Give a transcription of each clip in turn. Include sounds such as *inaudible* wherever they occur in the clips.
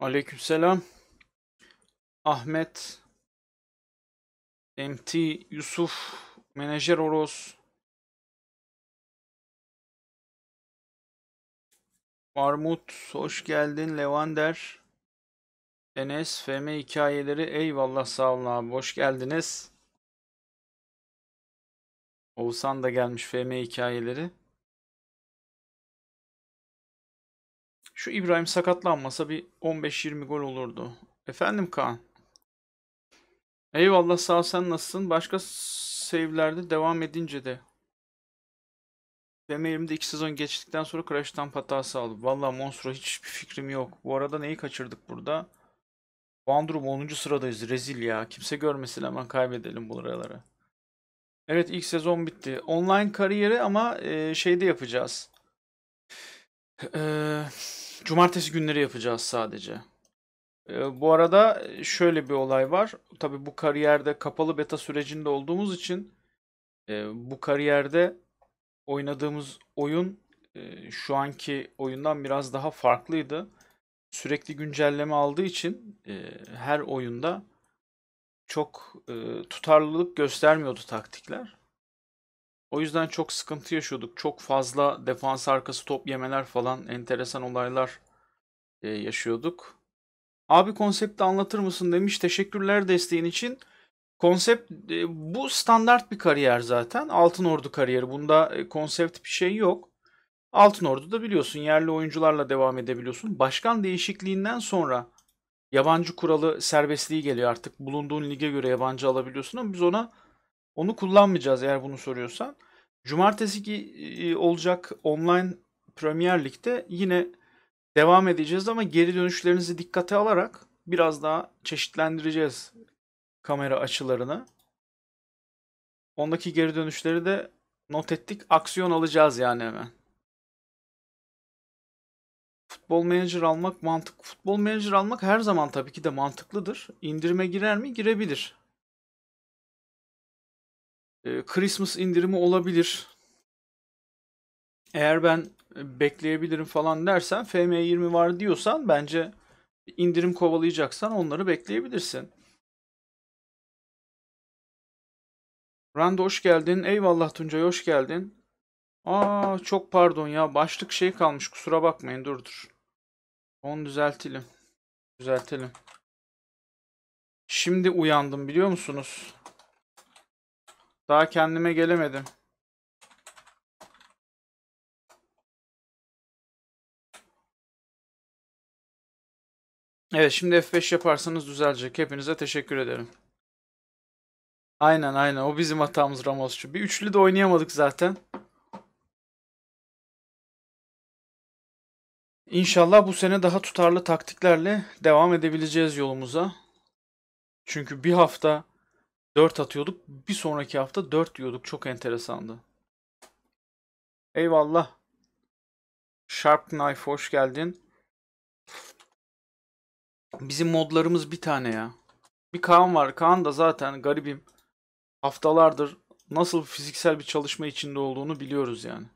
Aleykümselam. Ahmet. MT. Yusuf. Menajer Oros. Armut hoş geldin. Levander. Enes FM hikayeleri eyvallah sağ olun abi. Hoş geldiniz. Oğuzhan da gelmiş FM hikayeleri. Şu İbrahim sakatlanmasa bir 15-20 gol olurdu. Efendim Kaan. Eyvallah sağ ol, sen nasılsın? Başka save'lerde devam edince de. Benim elimde 2 sezon geçtikten sonra Crash Dump hatası aldım. Valla Monstro hiçbir fikrim yok. Bu arada neyi kaçırdık burada? Bandrum 10. sıradayız. Rezil ya. Kimse görmesin hemen kaybedelim bu buraları. Evet ilk sezon bitti. Online kariyeri ama e, şeyde yapacağız. Eee... Cumartesi günleri yapacağız sadece. Ee, bu arada e, şöyle bir olay var. Tabii bu kariyerde kapalı beta sürecinde olduğumuz için e, bu kariyerde oynadığımız oyun e, şu anki oyundan biraz daha farklıydı. Sürekli güncelleme aldığı için her oyunda çok tutarlılık göstermiyordu taktikler. O yüzden çok sıkıntı yaşıyorduk. Çok fazla defans arkası top yemeler falan enteresan olaylar e, yaşıyorduk. Abi konsepti anlatır mısın demiş. Teşekkürler desteğin için. Konsept e, bu standart bir kariyer zaten. Altın Ordu kariyeri. Bunda e, konsept bir şey yok. Altın Ordu'da biliyorsun yerli oyuncularla devam edebiliyorsun. Başkan değişikliğinden sonra yabancı kuralı serbestliği geliyor artık. Bulunduğun lige göre yabancı alabiliyorsun ama biz ona onu kullanmayacağız eğer bunu soruyorsan. Cumartesi ki e, olacak online Premier Lig'de yine devam edeceğiz ama geri dönüşlerinizi dikkate alarak biraz daha çeşitlendireceğiz kamera açılarını. Ondaki geri dönüşleri de not ettik. Aksiyon alacağız yani hemen. Futbol menajer almak mantık. Futbol menajer almak her zaman tabii ki de mantıklıdır. İndirime girer mi? Girebilir. Ee, Christmas indirimi olabilir. Eğer ben e, bekleyebilirim falan dersen FM20 var diyorsan bence indirim kovalayacaksan onları bekleyebilirsin. Randa hoş geldin. Eyvallah Tuncay hoş geldin. Aa çok pardon ya başlık şey kalmış kusura bakmayın dur dur. Onu düzeltelim. Düzeltelim. Şimdi uyandım biliyor musunuz? Daha kendime gelemedim. Evet şimdi F5 yaparsanız düzelecek. Hepinize teşekkür ederim. Aynen aynen o bizim hatamız Ramos'cu. Bir üçlü de oynayamadık zaten. İnşallah bu sene daha tutarlı taktiklerle devam edebileceğiz yolumuza. Çünkü bir hafta 4 atıyorduk. Bir sonraki hafta 4 diyorduk. Çok enteresandı. Eyvallah. Sharp Knife hoş geldin. Bizim modlarımız bir tane ya. Bir Kaan var. Kaan da zaten garibim. Haftalardır nasıl fiziksel bir çalışma içinde olduğunu biliyoruz yani.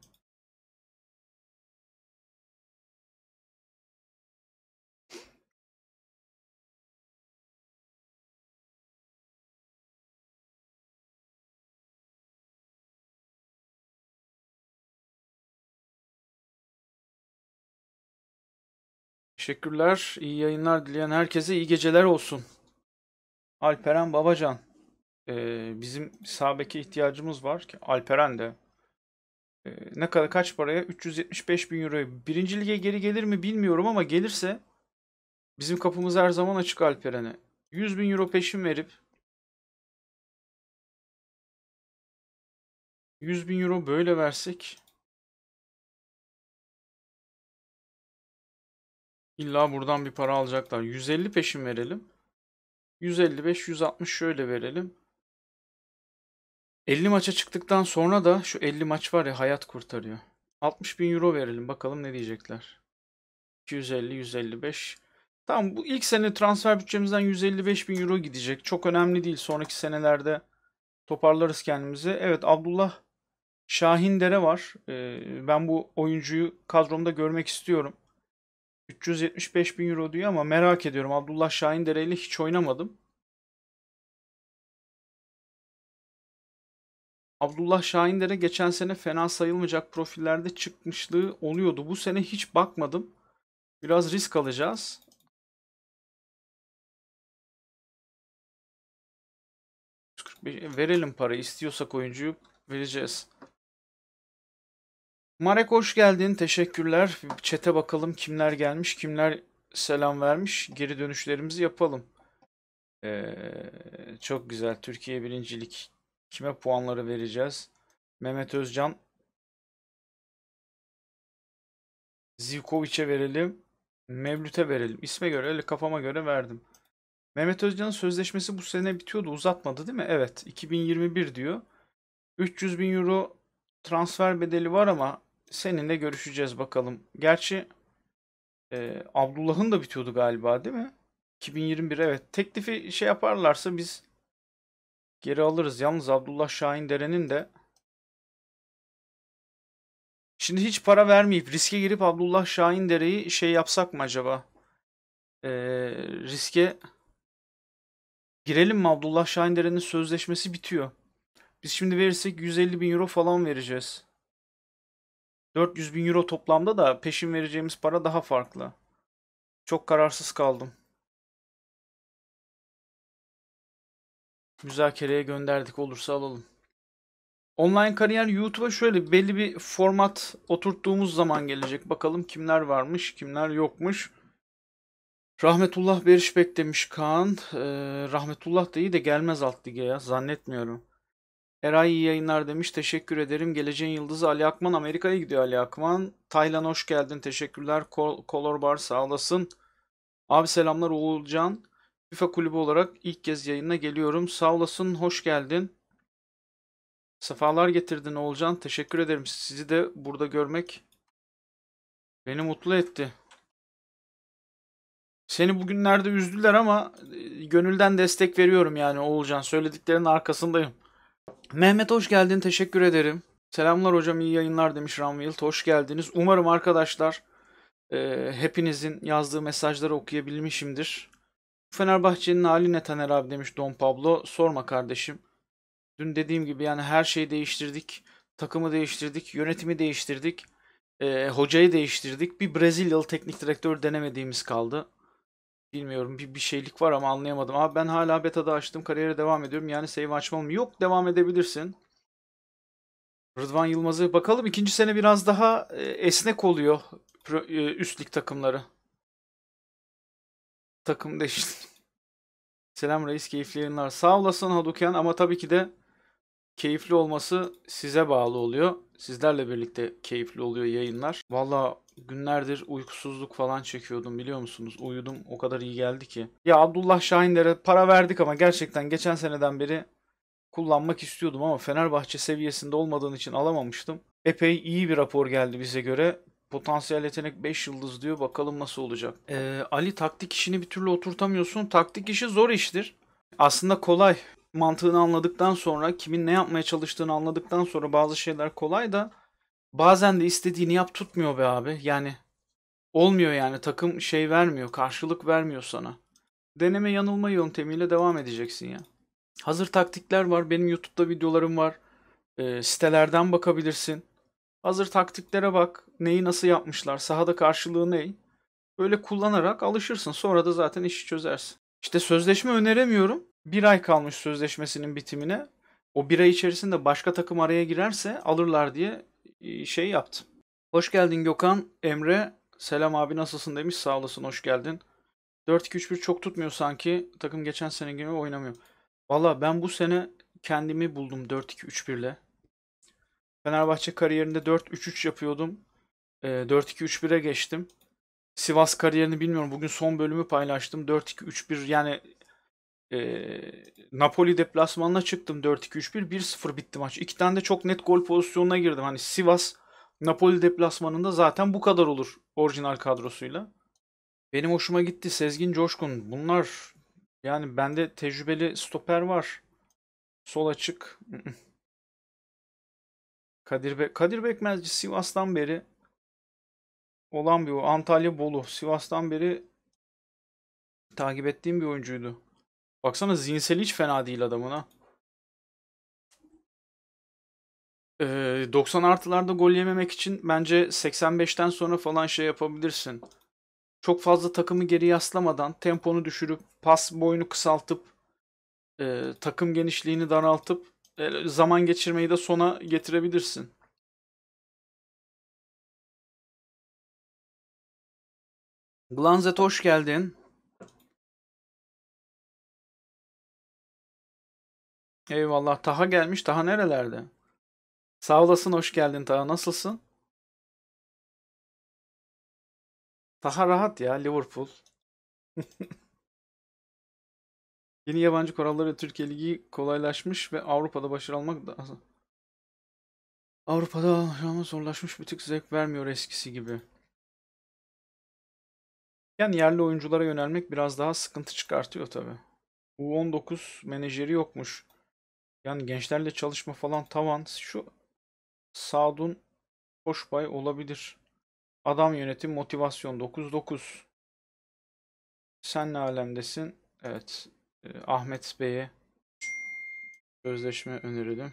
Teşekkürler. İyi yayınlar dileyen herkese iyi geceler olsun. Alperen Babacan. Ee, bizim sabeki ihtiyacımız var. ki Alperen de. Ee, ne kadar kaç paraya? 375 bin euroya. Birinci lige geri gelir mi bilmiyorum ama gelirse bizim kapımız her zaman açık Alperen'e. 100 bin euro peşin verip 100 bin euro böyle versek İlla buradan bir para alacaklar. 150 peşin verelim. 155, 160 şöyle verelim. 50 maça çıktıktan sonra da şu 50 maç var ya hayat kurtarıyor. 60 bin euro verelim bakalım ne diyecekler. 250, 155. Tamam bu ilk sene transfer bütçemizden 155 bin euro gidecek. Çok önemli değil. Sonraki senelerde toparlarız kendimizi. Evet Abdullah Şahin Dere var. Ee, ben bu oyuncuyu kadromda görmek istiyorum. 375 bin euro diyor ama merak ediyorum. Abdullah Şahin ile hiç oynamadım. Abdullah Şahin dere geçen sene fena sayılmayacak profillerde çıkmışlığı oluyordu. Bu sene hiç bakmadım. Biraz risk alacağız. Verelim para istiyorsak oyuncuyu vereceğiz. Marek hoş geldin. Teşekkürler. Çete bakalım kimler gelmiş, kimler selam vermiş. Geri dönüşlerimizi yapalım. Ee, çok güzel. Türkiye birincilik. Kime puanları vereceğiz? Mehmet Özcan. Zivkovic'e verelim. Mevlüt'e verelim. İsme göre, öyle kafama göre verdim. Mehmet Özcan'ın sözleşmesi bu sene bitiyordu. Uzatmadı değil mi? Evet. 2021 diyor. 300 bin euro transfer bedeli var ama seninle görüşeceğiz bakalım. Gerçi e, Abdullah'ın da bitiyordu galiba değil mi? 2021 evet. Teklifi şey yaparlarsa biz geri alırız. Yalnız Abdullah Şahin Deren'in de Şimdi hiç para vermeyip riske girip Abdullah Şahin Dere'yi şey yapsak mı acaba? Ee, riske girelim mi? Abdullah Şahin Dere'nin sözleşmesi bitiyor. Biz şimdi verirsek 150 bin euro falan vereceğiz. 400 bin euro toplamda da peşin vereceğimiz para daha farklı. Çok kararsız kaldım. Müzakereye gönderdik olursa alalım. Online kariyer YouTube'a şöyle belli bir format oturttuğumuz zaman gelecek. Bakalım kimler varmış, kimler yokmuş. Rahmetullah Berişbek demiş Kaan. Ee, Rahmetullah da iyi de gelmez alt lige ya zannetmiyorum. Eray iyi yayınlar demiş. Teşekkür ederim. Geleceğin yıldızı Ali Akman. Amerika'ya gidiyor Ali Akman. Taylan hoş geldin. Teşekkürler. Color Bar sağ olasın. Abi selamlar Oğulcan. FIFA kulübü olarak ilk kez yayına geliyorum. Sağ olasın. Hoş geldin. Sefalar getirdin Oğulcan. Teşekkür ederim. Sizi de burada görmek beni mutlu etti. Seni bugünlerde üzdüler ama e, gönülden destek veriyorum yani Oğulcan. Söylediklerinin arkasındayım. Mehmet hoş geldin. Teşekkür ederim. Selamlar hocam. iyi yayınlar demiş Ramwild. Hoş geldiniz. Umarım arkadaşlar e, hepinizin yazdığı mesajları okuyabilmişimdir. Fenerbahçe'nin hali ne Taner abi demiş Don Pablo. Sorma kardeşim. Dün dediğim gibi yani her şeyi değiştirdik. Takımı değiştirdik. Yönetimi değiştirdik. E, hocayı değiştirdik. Bir Brezilyalı teknik direktör denemediğimiz kaldı. Bilmiyorum bir, bir şeylik var ama anlayamadım. Abi ben hala beta'da açtım kariyere devam ediyorum. Yani save açmam yok devam edebilirsin. Rıdvan Yılmaz'ı bakalım ikinci sene biraz daha e, esnek oluyor e, üst lig takımları. Takım değişti. *laughs* Selam reis keyifli yayınlar. Sağ olasın Haduken ama tabii ki de keyifli olması size bağlı oluyor. Sizlerle birlikte keyifli oluyor yayınlar. Valla günlerdir uykusuzluk falan çekiyordum biliyor musunuz? Uyudum o kadar iyi geldi ki. Ya Abdullah Şahinler'e para verdik ama gerçekten geçen seneden beri kullanmak istiyordum ama Fenerbahçe seviyesinde olmadığın için alamamıştım. Epey iyi bir rapor geldi bize göre. Potansiyel yetenek 5 yıldız diyor. Bakalım nasıl olacak. Ee, Ali taktik işini bir türlü oturtamıyorsun. Taktik işi zor iştir. Aslında kolay. Mantığını anladıktan sonra, kimin ne yapmaya çalıştığını anladıktan sonra bazı şeyler kolay da bazen de istediğini yap tutmuyor be abi. Yani olmuyor yani takım şey vermiyor, karşılık vermiyor sana. Deneme yanılma yöntemiyle devam edeceksin ya. Hazır taktikler var. Benim YouTube'da videolarım var. E, sitelerden bakabilirsin. Hazır taktiklere bak. Neyi nasıl yapmışlar? Sahada karşılığı ne? Böyle kullanarak alışırsın. Sonra da zaten işi çözersin. İşte sözleşme öneremiyorum. Bir ay kalmış sözleşmesinin bitimine. O bir ay içerisinde başka takım araya girerse alırlar diye e, şey yaptım. Hoş geldin Gökhan. Emre selam abi nasılsın demiş. Sağ olasın hoş geldin. 4-2-3-1 çok tutmuyor sanki. Takım geçen sene gibi oynamıyor. Valla ben bu sene kendimi buldum 4-2-3-1 ile. Fenerbahçe kariyerinde 4-3-3 yapıyordum. 4-2-3-1'e geçtim. Sivas kariyerini bilmiyorum. Bugün son bölümü paylaştım. 4-2-3-1 yani e, Napoli deplasmanına çıktım 4-2-3-1 1-0 bitti maç. İki tane de çok net gol pozisyonuna girdim. Hani Sivas Napoli deplasmanında zaten bu kadar olur orijinal kadrosuyla. Benim hoşuma gitti Sezgin Coşkun. Bunlar yani bende tecrübeli stoper var. Sol açık. *laughs* Kadir, Be Kadir Bekmezci Sivas'tan beri olan bir o. Antalya Bolu. Sivas'tan beri takip ettiğim bir oyuncuydu. Baksana zihinsel hiç fena değil adamına. Ee, 90 artılarda gol yememek için bence 85'ten sonra falan şey yapabilirsin. Çok fazla takımı geri yaslamadan temponu düşürüp pas boyunu kısaltıp e, takım genişliğini daraltıp e, zaman geçirmeyi de sona getirebilirsin. Glanzet hoş geldin. Eyvallah. Taha gelmiş. Taha nerelerde? Sağ olasın. Hoş geldin Taha. Nasılsın? Taha rahat ya. Liverpool. *laughs* Yeni yabancı kuralları Türkiye Ligi kolaylaşmış ve Avrupa'da başarı almak da Avrupa'da ama zorlaşmış bir tık zevk vermiyor eskisi gibi. Yani yerli oyunculara yönelmek biraz daha sıkıntı çıkartıyor tabi. U19 menajeri yokmuş. Yani gençlerle çalışma falan tavan. Şu Sadun Koşbay olabilir. Adam yönetim motivasyon 99. Sen ne alemdesin? Evet. E, Ahmet Bey'e sözleşme önerelim.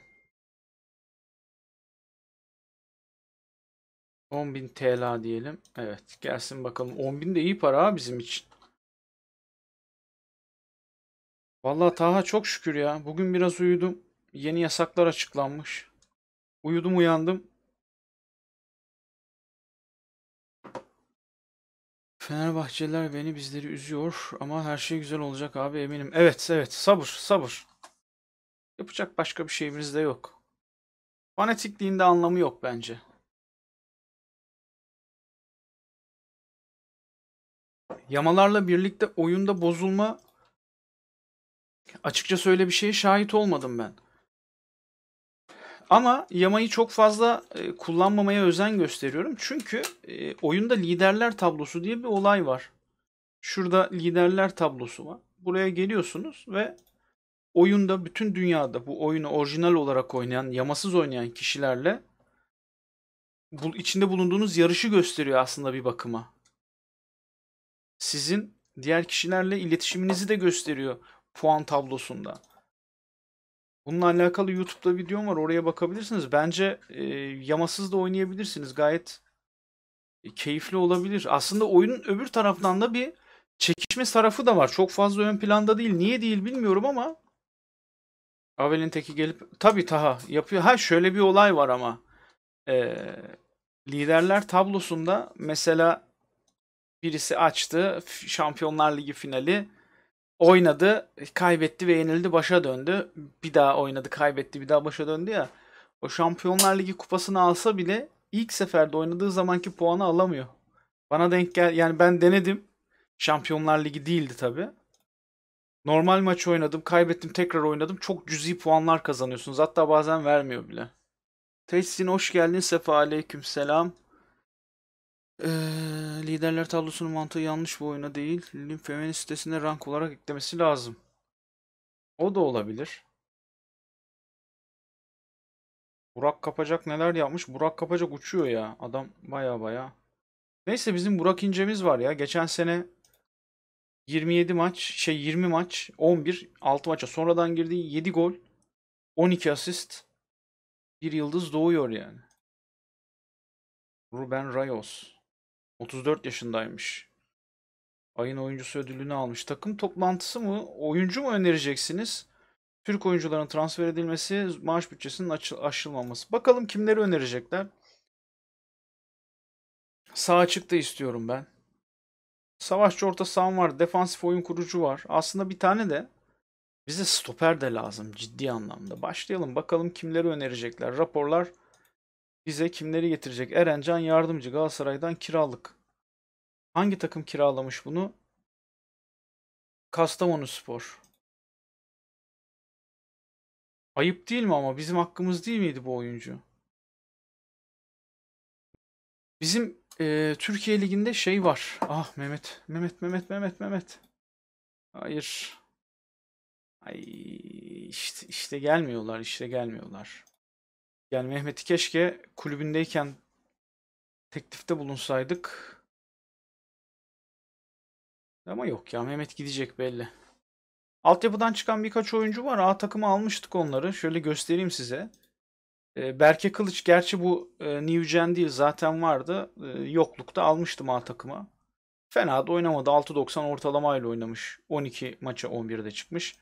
10.000 TL diyelim. Evet gelsin bakalım. 10.000 de iyi para bizim için. Vallahi Taha çok şükür ya. Bugün biraz uyudum. Yeni yasaklar açıklanmış. Uyudum uyandım. Fenerbahçeliler beni bizleri üzüyor ama her şey güzel olacak abi eminim. Evet evet sabır sabır. Yapacak başka bir şeyimiz de yok. Fanatikliğinde anlamı yok bence. Yamalarla birlikte oyunda bozulma Açıkça öyle bir şeye şahit olmadım ben. Ama Yama'yı çok fazla e, kullanmamaya özen gösteriyorum. Çünkü e, oyunda liderler tablosu diye bir olay var. Şurada liderler tablosu var. Buraya geliyorsunuz ve oyunda bütün dünyada bu oyunu orijinal olarak oynayan, yamasız oynayan kişilerle bu, içinde bulunduğunuz yarışı gösteriyor aslında bir bakıma. Sizin diğer kişilerle iletişiminizi de gösteriyor puan tablosunda. Bununla alakalı YouTube'da videom var. Oraya bakabilirsiniz. Bence e, yamasız da oynayabilirsiniz. Gayet e, keyifli olabilir. Aslında oyunun öbür taraftan da bir çekişme tarafı da var. Çok fazla ön planda değil. Niye değil bilmiyorum ama Avelin teki gelip tabii Taha yapıyor. Ha şöyle bir olay var ama ee, liderler tablosunda mesela birisi açtı Şampiyonlar Ligi finali oynadı, kaybetti ve yenildi, başa döndü. Bir daha oynadı, kaybetti, bir daha başa döndü ya. O Şampiyonlar Ligi kupasını alsa bile ilk seferde oynadığı zamanki puanı alamıyor. Bana denk gel yani ben denedim. Şampiyonlar Ligi değildi tabi. Normal maç oynadım, kaybettim, tekrar oynadım. Çok cüzi puanlar kazanıyorsunuz. Hatta bazen vermiyor bile. Tessin hoş geldin. Sefa aleyküm selam. Ee, liderler tablosunun mantığı yanlış bu oyuna değil. Lymphomani sitesinde rank olarak eklemesi lazım. O da olabilir. Burak Kapacak neler yapmış? Burak Kapacak uçuyor ya. Adam baya baya. Neyse bizim Burak İnce'miz var ya. Geçen sene 27 maç, şey 20 maç, 11, 6 maça sonradan girdi. 7 gol, 12 asist. Bir yıldız doğuyor yani. Ruben Rayos. 34 yaşındaymış. Ayın oyuncusu ödülünü almış. Takım toplantısı mı? Oyuncu mu önereceksiniz? Türk oyuncuların transfer edilmesi, maaş bütçesinin aşılmaması. Bakalım kimleri önerecekler. Sağ çıktı istiyorum ben. Savaşçı orta sahan var. Defansif oyun kurucu var. Aslında bir tane de bize stoper de lazım ciddi anlamda. Başlayalım bakalım kimleri önerecekler. Raporlar bize kimleri getirecek? Erencan Yardımcı Galatasaray'dan kiralık. Hangi takım kiralamış bunu? Kastamonu Spor. Ayıp değil mi ama bizim hakkımız değil miydi bu oyuncu? Bizim e, Türkiye Ligi'nde şey var. Ah Mehmet, Mehmet, Mehmet, Mehmet, Mehmet. Hayır. Ay işte işte gelmiyorlar, işte gelmiyorlar. Yani Mehmet'i keşke kulübündeyken teklifte bulunsaydık. Ama yok ya Mehmet gidecek belli. Altyapıdan çıkan birkaç oyuncu var. A takımı almıştık onları. Şöyle göstereyim size. Ee, Berke Kılıç gerçi bu e, New Gen değil zaten vardı. Ee, yoklukta almıştım A takıma. Fena da oynamadı. 6.90 ortalamayla oynamış. 12 maça 11'de çıkmış.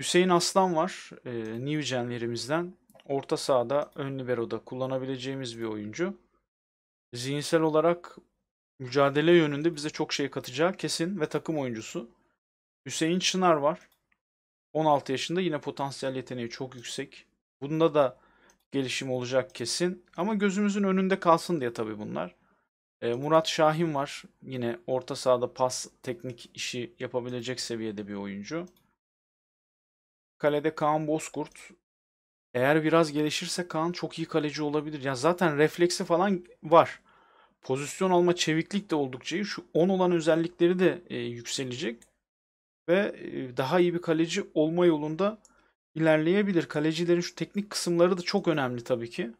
Hüseyin Aslan var. E, New Gen'lerimizden orta sahada ön libero'da kullanabileceğimiz bir oyuncu. Zihinsel olarak mücadele yönünde bize çok şey katacağı kesin ve takım oyuncusu. Hüseyin Çınar var. 16 yaşında yine potansiyel yeteneği çok yüksek. Bunda da gelişim olacak kesin. Ama gözümüzün önünde kalsın diye tabii bunlar. E, Murat Şahin var. Yine orta sahada pas teknik işi yapabilecek seviyede bir oyuncu. Kalede Kaan Bozkurt eğer biraz gelişirse Kaan çok iyi kaleci olabilir. Ya zaten refleksi falan var. Pozisyon alma çeviklik de oldukça iyi. Şu 10 olan özellikleri de e, yükselecek. Ve e, daha iyi bir kaleci olma yolunda ilerleyebilir. Kalecilerin şu teknik kısımları da çok önemli tabii ki.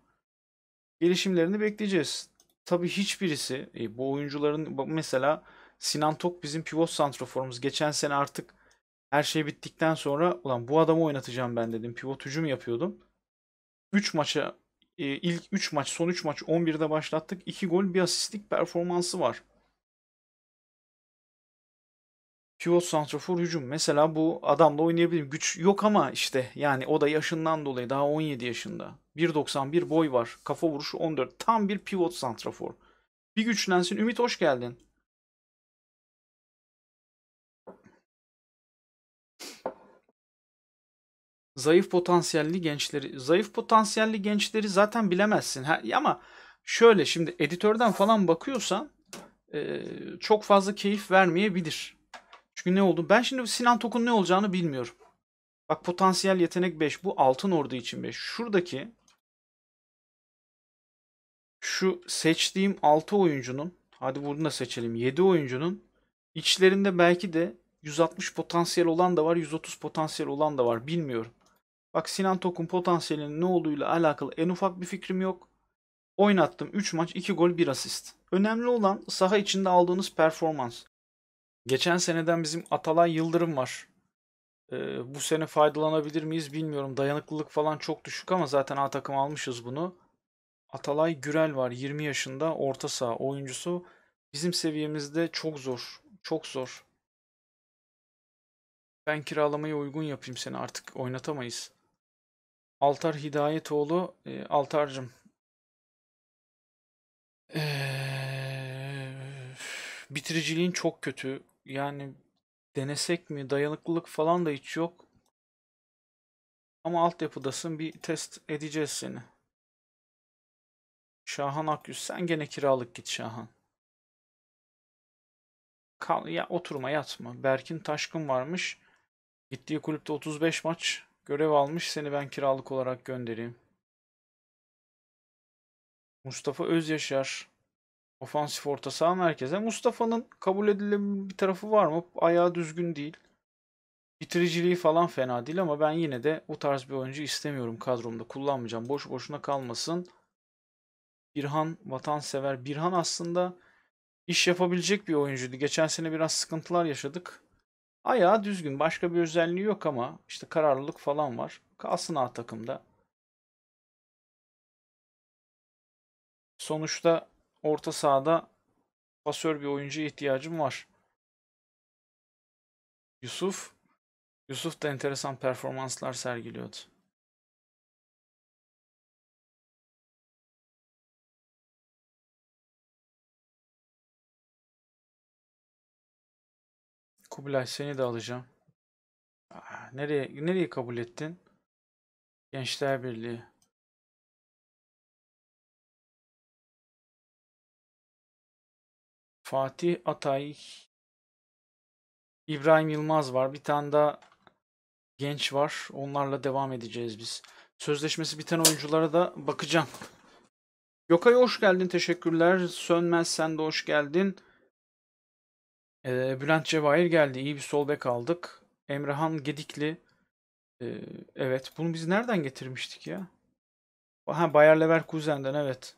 Gelişimlerini bekleyeceğiz. Tabii hiçbirisi e, bu oyuncuların mesela Sinan Tok bizim pivot santraforumuz. Geçen sene artık her şey bittikten sonra ulan bu adamı oynatacağım ben dedim. Pivot hücum yapıyordum. 3 maça e, ilk 3 maç son 3 maç 11'de başlattık. 2 gol bir asistlik performansı var. Pivot santrafor hücum. Mesela bu adamla oynayabilirim. Güç yok ama işte yani o da yaşından dolayı daha 17 yaşında. 1.91 boy var. Kafa vuruşu 14. Tam bir pivot santrafor. Bir güçlensin. Ümit hoş geldin. zayıf potansiyelli gençleri zayıf potansiyelli gençleri zaten bilemezsin. Ha, ama şöyle şimdi editörden falan bakıyorsan e, çok fazla keyif vermeyebilir. Çünkü ne oldu? Ben şimdi Sinan Tok'un ne olacağını bilmiyorum. Bak potansiyel yetenek 5 bu altın ordu için 5. Şuradaki şu seçtiğim 6 oyuncunun hadi bunu da seçelim 7 oyuncunun içlerinde belki de 160 potansiyel olan da var 130 potansiyel olan da var bilmiyorum. Bak Sinan Tok'un potansiyelinin ne olduğuyla alakalı en ufak bir fikrim yok. Oynattım 3 maç 2 gol 1 asist. Önemli olan saha içinde aldığınız performans. Geçen seneden bizim Atalay Yıldırım var. Ee, bu sene faydalanabilir miyiz bilmiyorum. Dayanıklılık falan çok düşük ama zaten A takım almışız bunu. Atalay Gürel var 20 yaşında orta saha oyuncusu. Bizim seviyemizde çok zor. Çok zor. Ben kiralamayı uygun yapayım seni artık oynatamayız. Altar Hidayetoğlu e, Altar'cım ee, bitiriciliğin çok kötü. Yani denesek mi? Dayanıklılık falan da hiç yok. Ama altyapıdasın. Bir test edeceğiz seni. Şahan Akyüz. Sen gene kiralık git Şahan. Kal, ya oturma yatma. Berkin Taşkın varmış. Gittiği kulüpte 35 maç. Görev almış seni ben kiralık olarak göndereyim. Mustafa Özyaşar. Ofansif orta saha merkeze. Mustafa'nın kabul edilebilir bir tarafı var mı? Ayağı düzgün değil. Bitiriciliği falan fena değil ama ben yine de o tarz bir oyuncu istemiyorum kadromda. Kullanmayacağım. Boş boşuna kalmasın. Birhan vatansever. Birhan aslında iş yapabilecek bir oyuncuydu. Geçen sene biraz sıkıntılar yaşadık. Ayağı düzgün. Başka bir özelliği yok ama işte kararlılık falan var. Kalsın A takımda. Sonuçta orta sahada pasör bir oyuncuya ihtiyacım var. Yusuf Yusuf da enteresan performanslar sergiliyordu. Kubilay seni de alacağım. Ah, nereye nereye kabul ettin? Gençler Birliği. Fatih Atay İbrahim Yılmaz var. Bir tane daha genç var. Onlarla devam edeceğiz biz. Sözleşmesi biten oyunculara da bakacağım. Yokay hoş geldin. Teşekkürler. Sönmez sen de hoş geldin. Bülent Cevahir geldi. İyi bir sol bek aldık. Emrehan Gedikli. evet. Bunu biz nereden getirmiştik ya? Ha Bayer Leverkusen'den evet.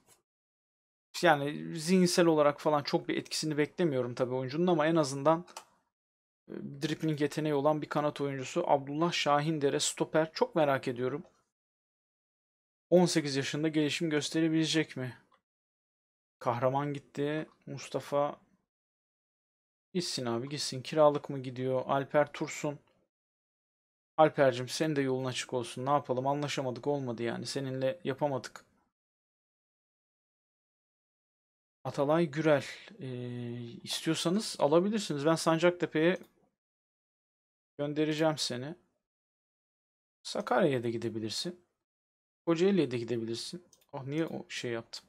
Yani zihinsel olarak falan çok bir etkisini beklemiyorum tabii oyuncunun ama en azından e, yeteneği olan bir kanat oyuncusu Abdullah Şahindere stoper çok merak ediyorum. 18 yaşında gelişim gösterebilecek mi? Kahraman gitti. Mustafa Gitsin abi gitsin. Kiralık mı gidiyor? Alper Tursun. Alper'cim senin de yolun açık olsun. Ne yapalım anlaşamadık olmadı yani. Seninle yapamadık. Atalay Gürel. Ee, istiyorsanız alabilirsiniz. Ben Sancaktepe'ye göndereceğim seni. Sakarya'ya da gidebilirsin. Kocaeli'ye de gidebilirsin. Oh niye o şey yaptım.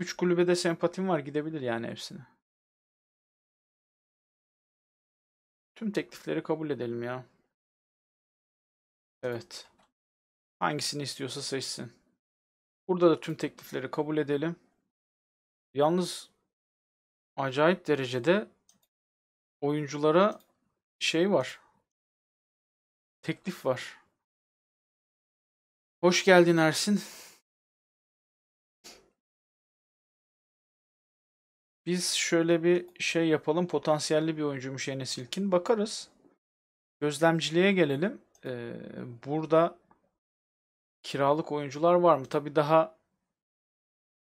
Üç kulübede sempatim var gidebilir yani hepsine. Tüm teklifleri kabul edelim ya. Evet. Hangisini istiyorsa seçsin. Burada da tüm teklifleri kabul edelim. Yalnız acayip derecede oyunculara şey var. Teklif var. Hoş geldin Ersin. Biz şöyle bir şey yapalım. Potansiyelli bir oyuncuymuş Enes İlkin. Bakarız. Gözlemciliğe gelelim. Ee, burada kiralık oyuncular var mı? Tabii daha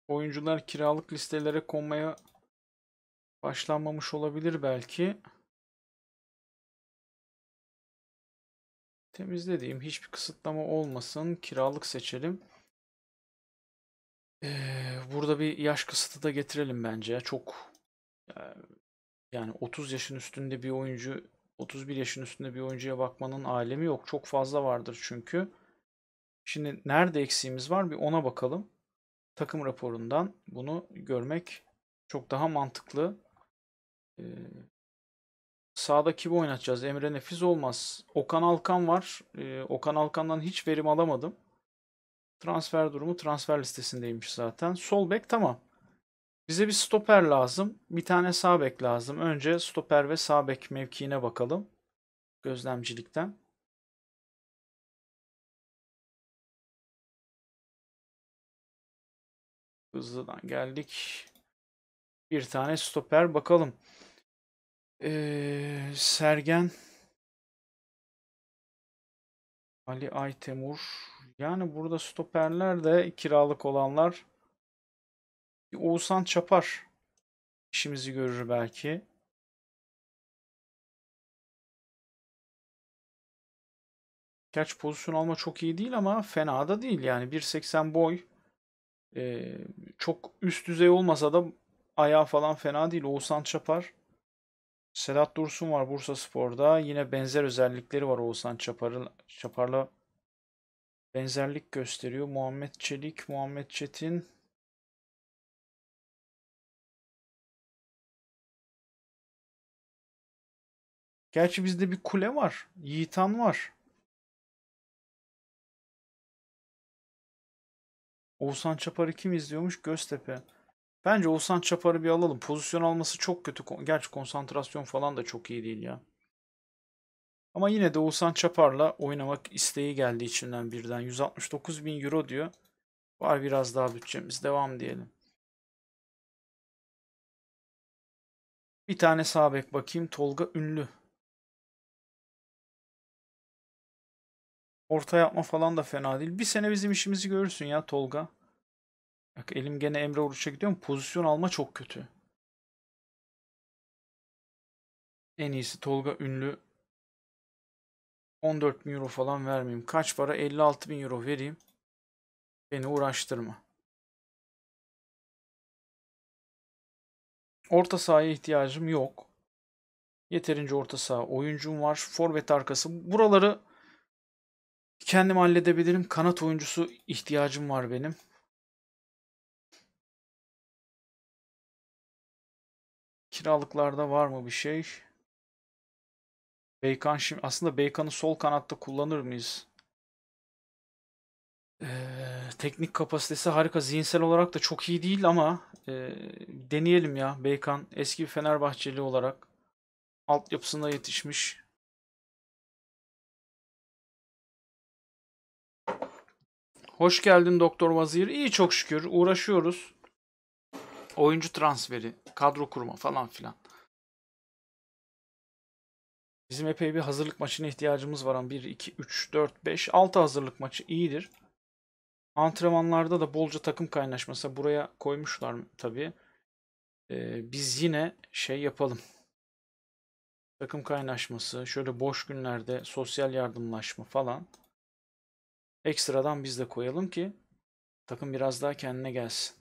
oyuncular kiralık listelere konmaya başlanmamış olabilir belki. Temizle diyeyim. Hiçbir kısıtlama olmasın. Kiralık seçelim burada bir yaş kısıtı da getirelim bence. Çok yani 30 yaşın üstünde bir oyuncu 31 yaşın üstünde bir oyuncuya bakmanın alemi yok. Çok fazla vardır çünkü. Şimdi nerede eksiğimiz var bir ona bakalım. Takım raporundan bunu görmek çok daha mantıklı. Ee, sağda kimi oynatacağız? Emre Nefis olmaz. Okan Alkan var. Ee, Okan Alkan'dan hiç verim alamadım. Transfer durumu transfer listesindeymiş zaten. Sol bek tamam. Bize bir stoper lazım. Bir tane sağ bek lazım. Önce stoper ve sağ bek mevkiine bakalım. Gözlemcilikten. Hızlıdan geldik. Bir tane stoper bakalım. Ee, Sergen Ali Aytemur yani burada stoperler de kiralık olanlar Oğuzhan Çapar işimizi görür belki. Gerçi pozisyon alma çok iyi değil ama fena da değil. Yani 1.80 boy ee, çok üst düzey olmasa da ayağı falan fena değil. Oğuzhan Çapar. Sedat Dursun var Bursa Spor'da. Yine benzer özellikleri var Oğuzhan Çapar'ı, Çapar'la benzerlik gösteriyor. Muhammed Çelik, Muhammed Çetin Gerçi bizde bir kule var. Yiğitan var. Oğuzhan Çapar'ı kim izliyormuş? Göztepe. Bence Oğuzhan Çapar'ı bir alalım. Pozisyon alması çok kötü. Gerçi konsantrasyon falan da çok iyi değil ya. Ama yine de Oğuzhan Çapar'la oynamak isteği geldi içimden birden. 169 bin euro diyor. Var biraz daha bütçemiz. Devam diyelim. Bir tane sağ bakayım. Tolga Ünlü. Orta yapma falan da fena değil. Bir sene bizim işimizi görürsün ya Tolga. Bak elim gene Emre Oruç'a gidiyor mu? Pozisyon alma çok kötü. En iyisi Tolga Ünlü 14 bin euro falan vermeyeyim. Kaç para? 56 bin euro vereyim. Beni uğraştırma. Orta sahaya ihtiyacım yok. Yeterince orta saha oyuncum var. Forvet arkası. Buraları kendim halledebilirim. Kanat oyuncusu ihtiyacım var benim. Kiralıklarda var mı bir şey? Beykan şimdi aslında Beykan'ı sol kanatta kullanır mıyız? Ee, teknik kapasitesi harika. Zihinsel olarak da çok iyi değil ama e, deneyelim ya. Beykan eski bir Fenerbahçeli olarak altyapısında yetişmiş. Hoş geldin Doktor Vazir. İyi çok şükür uğraşıyoruz. Oyuncu transferi, kadro kurma falan filan. Bizim epey bir hazırlık maçına ihtiyacımız var. 1, 2, 3, 4, 5, 6 hazırlık maçı iyidir. Antrenmanlarda da bolca takım kaynaşması buraya koymuşlar tabii. Ee, biz yine şey yapalım. Takım kaynaşması, şöyle boş günlerde sosyal yardımlaşma falan. Ekstradan biz de koyalım ki takım biraz daha kendine gelsin.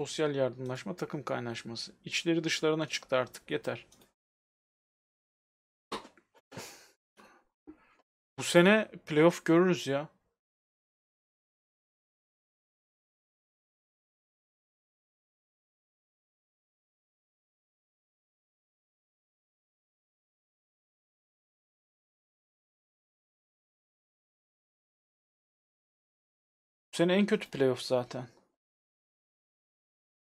Sosyal yardımlaşma, takım kaynaşması. İçleri dışlarına çıktı artık. Yeter. Bu sene playoff görürüz ya. Bu sene en kötü playoff zaten.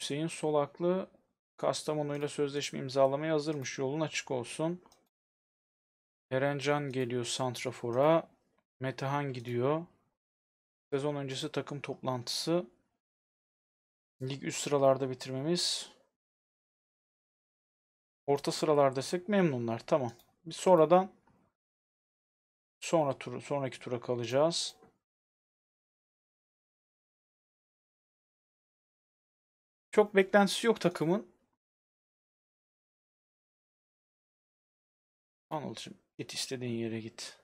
Hüseyin Solaklı Kastamonu ile sözleşme imzalamaya hazırmış. Yolun açık olsun. Erencan geliyor Santrafor'a. Metehan gidiyor. Sezon öncesi takım toplantısı. Lig üst sıralarda bitirmemiz. Orta sıralar desek memnunlar. Tamam. Biz sonradan sonra tur, sonraki tura kalacağız. çok beklentisi yok takımın. Anılcım git istediğin yere git.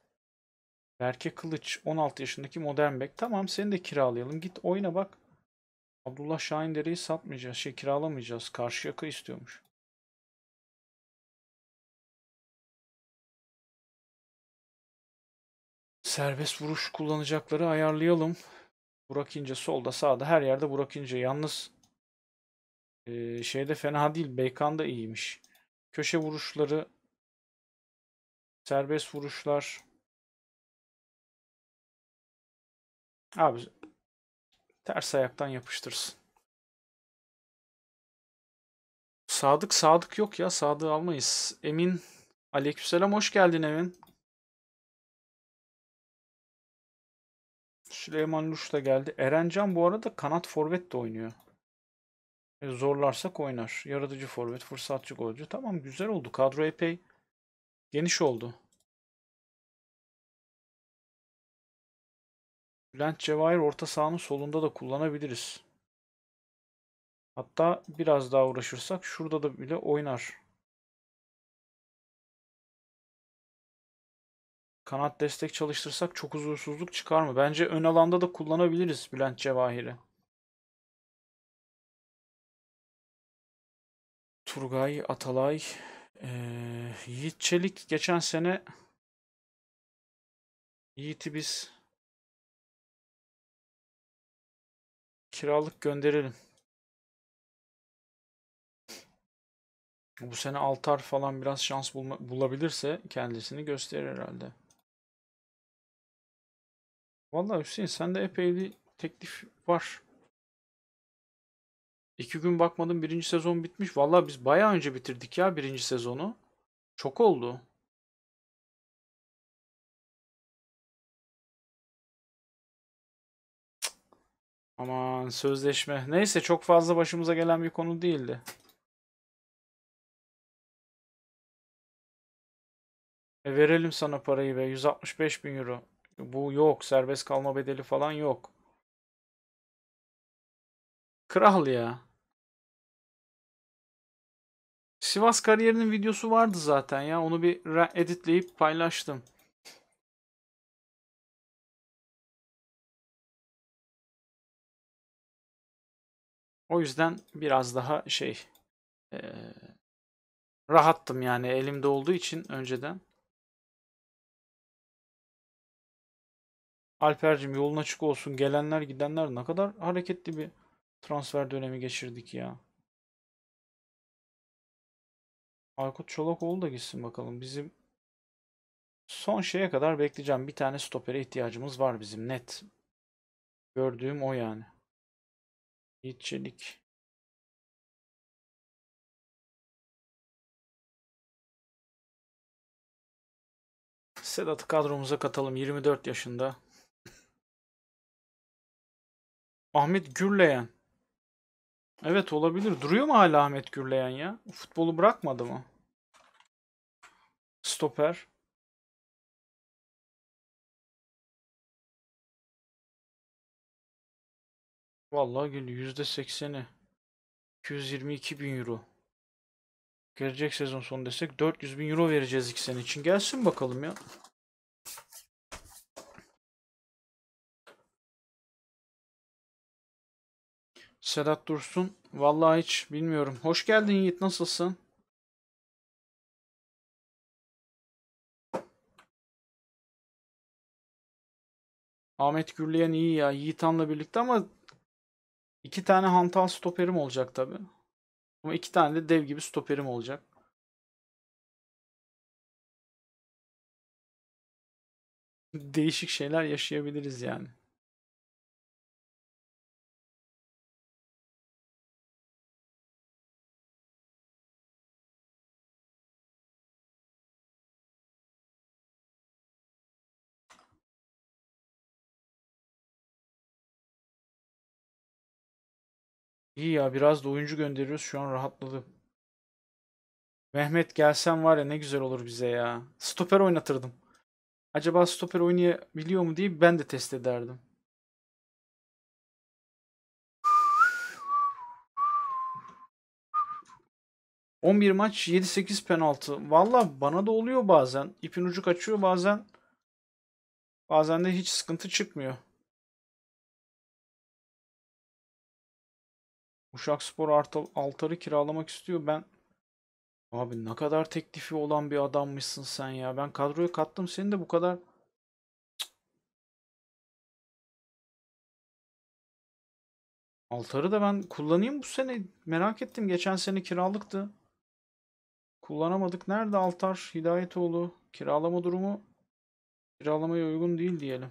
Berke Kılıç 16 yaşındaki modern bek. Tamam seni de kiralayalım. Git oyna bak. Abdullah Şahin dereyi satmayacağız. Şey kiralamayacağız. Karşı yaka istiyormuş. Serbest vuruş kullanacakları ayarlayalım. Burak İnce solda sağda her yerde Burak İnce. Yalnız ee, şeyde fena değil. Beykan da iyiymiş. Köşe vuruşları, serbest vuruşlar. Abi ters ayaktan yapıştırsın. Sadık Sadık yok ya. Sadık almayız. Emin Aleykümselam hoş geldin Emin. Süleyman Luş da geldi. Erencan bu arada kanat forvet de oynuyor. E, zorlarsak oynar. Yaratıcı forvet, fırsatçı golcü. Tamam güzel oldu. Kadro epey geniş oldu. Bülent Cevahir orta sahanın solunda da kullanabiliriz. Hatta biraz daha uğraşırsak şurada da bile oynar. Kanat destek çalıştırsak çok huzursuzluk çıkar mı? Bence ön alanda da kullanabiliriz Bülent Cevahir'i. Turgay, Atalay, ee, Yiğit Çelik geçen sene Yiğit'i biz kiralık gönderelim. Bu sene Altar falan biraz şans bulma, bulabilirse kendisini gösterir herhalde. Vallahi Hüseyin sende epey bir teklif var. İki gün bakmadım birinci sezon bitmiş. Valla biz baya önce bitirdik ya birinci sezonu. Çok oldu. Aman sözleşme. Neyse çok fazla başımıza gelen bir konu değildi. E verelim sana parayı ve 165 bin euro. Bu yok. Serbest kalma bedeli falan yok. Kral ya. Sivas kariyerinin videosu vardı zaten ya. Onu bir editleyip paylaştım. O yüzden biraz daha şey e, rahattım yani elimde olduğu için önceden. Alper'cim yolun açık olsun. Gelenler gidenler ne kadar hareketli bir transfer dönemi geçirdik ya. Aykut Çolakoğlu da gitsin bakalım. Bizim son şeye kadar bekleyeceğim. Bir tane stopere ihtiyacımız var bizim net. Gördüğüm o yani. Yiğit Çelik. Sedat'ı kadromuza katalım. 24 yaşında. *laughs* Ahmet Gürleyen. Evet olabilir. Duruyor mu hala Ahmet Gürleyen ya? Futbolu bırakmadı mı? Stoper. Vallahi geliyor. Yüzde sekseni. 222 bin euro. Gelecek sezon sonu desek 400 bin euro vereceğiz iki sene için. Gelsin bakalım ya. Sedat Dursun. Vallahi hiç bilmiyorum. Hoş geldin Yiğit. Nasılsın? Ahmet Gürleyen iyi ya. Yiğit Han'la birlikte ama iki tane hantal stoperim olacak tabi. Ama iki tane de dev gibi stoperim olacak. Değişik şeyler yaşayabiliriz yani. İyi ya biraz da oyuncu gönderiyoruz. Şu an rahatladım. Mehmet gelsen var ya ne güzel olur bize ya. Stoper oynatırdım. Acaba stoper oynayabiliyor mu diye ben de test ederdim. ...11 maç 7-8 penaltı. Valla bana da oluyor bazen. İpin ucu kaçıyor bazen. Bazen de hiç sıkıntı çıkmıyor. Uşak Spor Artal, Altar'ı kiralamak istiyor. Ben abi ne kadar teklifi olan bir adammışsın sen ya. Ben kadroya kattım seni de bu kadar Altar'ı da ben kullanayım bu sene. Merak ettim. Geçen sene kiralıktı. Kullanamadık. Nerede Altar? Hidayetoğlu. Kiralama durumu kiralamaya uygun değil diyelim.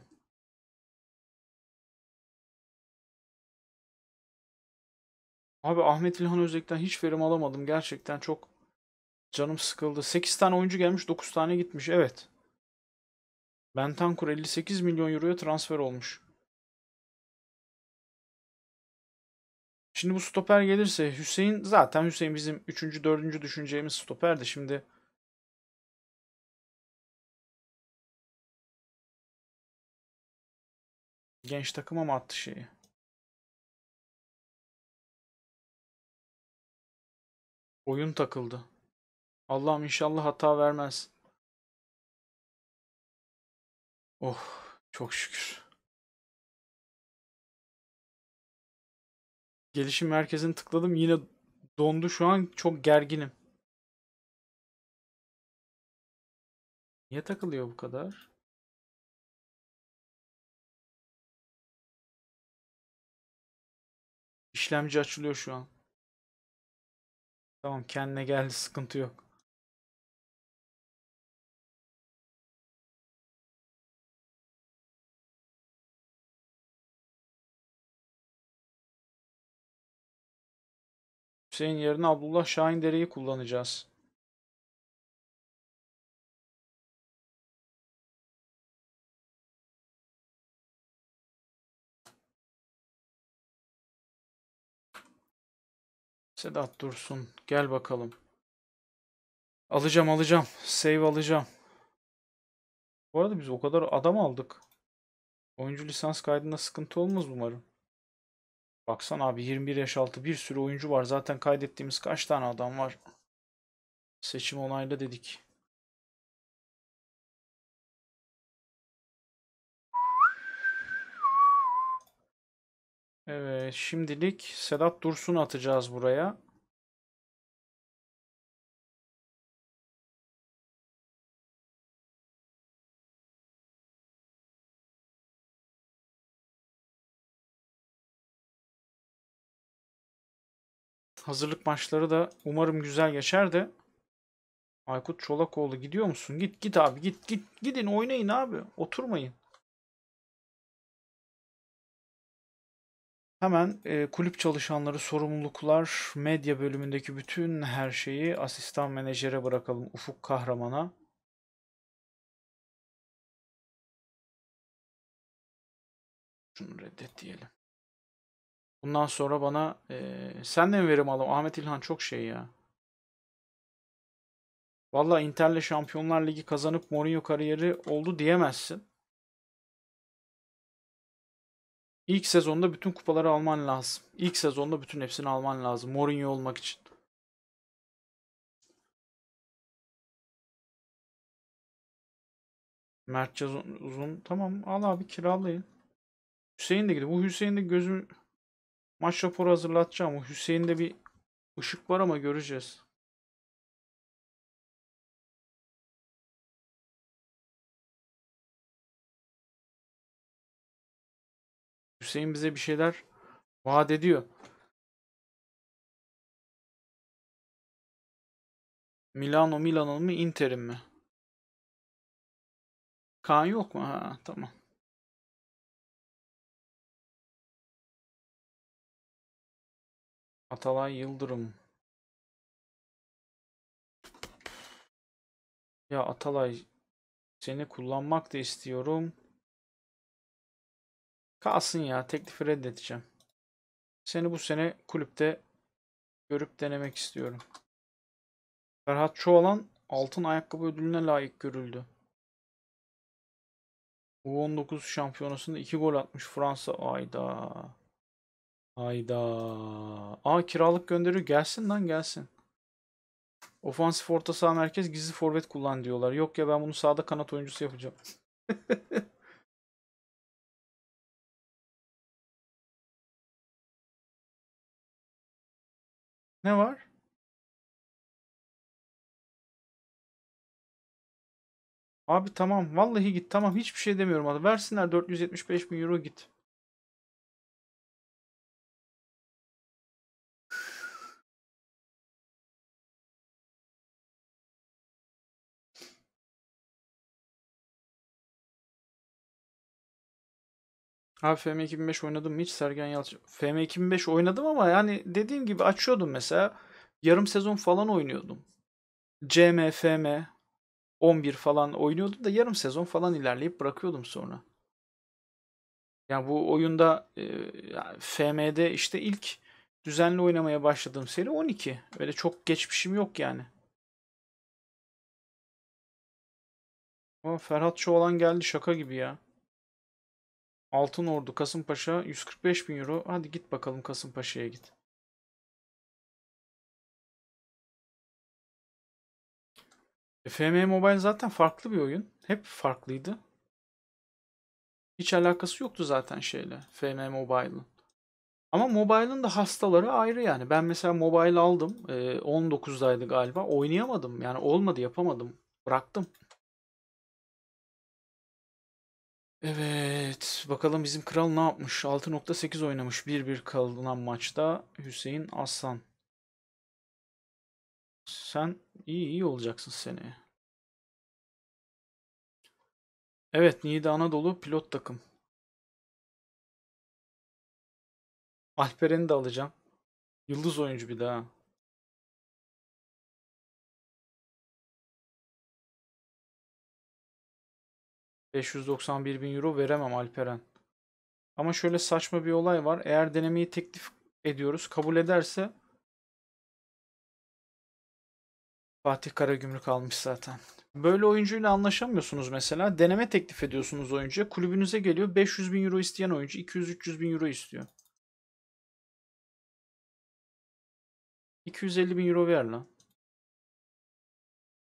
Abi Ahmet İlhan Özek'ten hiç verim alamadım. Gerçekten çok canım sıkıldı. 8 tane oyuncu gelmiş 9 tane gitmiş. Evet. Bentancur 58 milyon euroya transfer olmuş. Şimdi bu stoper gelirse Hüseyin zaten Hüseyin bizim 3. 4. düşüneceğimiz stoperdi. Şimdi genç takıma mı attı şeyi? Oyun takıldı. Allah'ım inşallah hata vermez. Oh çok şükür. Gelişim merkezini tıkladım. Yine dondu şu an. Çok gerginim. Niye takılıyor bu kadar? İşlemci açılıyor şu an. Tamam kendine geldi sıkıntı yok. Hüseyin yerine Abdullah Şahin Dere'yi kullanacağız. Sedat Dursun gel bakalım. Alacağım alacağım. Save alacağım. Bu arada biz o kadar adam aldık. Oyuncu lisans kaydında sıkıntı olmaz umarım. Baksana abi 21 yaş altı bir sürü oyuncu var. Zaten kaydettiğimiz kaç tane adam var. Seçim onayla dedik. Evet şimdilik Sedat Dursun atacağız buraya. Hazırlık maçları da umarım güzel geçer de. Aykut Çolakoğlu gidiyor musun? Git git abi git git gidin oynayın abi. Oturmayın. Hemen e, kulüp çalışanları, sorumluluklar, medya bölümündeki bütün her şeyi asistan menajere bırakalım Ufuk Kahraman'a. Şunu reddet diyelim. Bundan sonra bana e, senden verim alalım. Ahmet İlhan çok şey ya. Valla Inter'le Şampiyonlar Ligi kazanıp Mourinho kariyeri oldu diyemezsin. İlk sezonda bütün kupaları alman lazım. İlk sezonda bütün hepsini alman lazım Mourinho olmak için. Mert Uzun tamam al abi kiralayın. Hüseyin de gidiyor. Bu Hüseyin de gözüm maç raporu hazırlatacağım. Bu Hüseyin de bir ışık var ama göreceğiz. Hüseyin bize bir şeyler vaat ediyor. Milano Milan'ın mı Inter'in mi? Kaan yok mu? Ha tamam. Atalay Yıldırım. Ya Atalay seni kullanmak da istiyorum. Kalsın ya. Teklifi reddedeceğim. Seni bu sene kulüpte görüp denemek istiyorum. Ferhat Çoğalan altın ayakkabı ödülüne layık görüldü. U19 şampiyonasında 2 gol atmış Fransa. Ayda. Ayda. Aa kiralık gönderiyor. Gelsin lan gelsin. Ofansif orta saha merkez gizli forvet kullan diyorlar. Yok ya ben bunu sağda kanat oyuncusu yapacağım. *laughs* Ne var? Abi tamam. Vallahi git. Tamam hiçbir şey demiyorum. hadi Versinler 475 bin euro git. Abi FM 2005 oynadım mı hiç Sergen Yalçın? FM 2005 oynadım ama yani dediğim gibi açıyordum mesela. Yarım sezon falan oynuyordum. CM, FM 11 falan oynuyordum da yarım sezon falan ilerleyip bırakıyordum sonra. Yani bu oyunda e, FM'de işte ilk düzenli oynamaya başladığım seri 12. Öyle çok geçmişim yok yani. Ama Ferhat Çoğlan geldi şaka gibi ya. Altın Altınordu Kasımpaşa 145 bin euro. Hadi git bakalım Kasımpaşa'ya git. FM Mobile zaten farklı bir oyun. Hep farklıydı. Hiç alakası yoktu zaten şeyle. FM Mobile'ın. Ama Mobile'ın da hastaları ayrı yani. Ben mesela Mobile aldım. 19'daydı ee, galiba. Oynayamadım. Yani olmadı yapamadım. Bıraktım. Evet. Bakalım bizim kral ne yapmış? 6.8 oynamış 1-1 kalınan maçta Hüseyin Aslan. Sen iyi iyi olacaksın seni. Evet Niğde Anadolu pilot takım. Alperen'i de alacağım. Yıldız oyuncu bir daha. 591 bin euro veremem Alperen. Ama şöyle saçma bir olay var. Eğer denemeyi teklif ediyoruz kabul ederse Fatih Karagümrük almış zaten. Böyle oyuncuyla anlaşamıyorsunuz mesela. Deneme teklif ediyorsunuz oyuncuya. Kulübünüze geliyor 500 bin euro isteyen oyuncu 200-300 bin euro istiyor. 250 bin euro ver lan.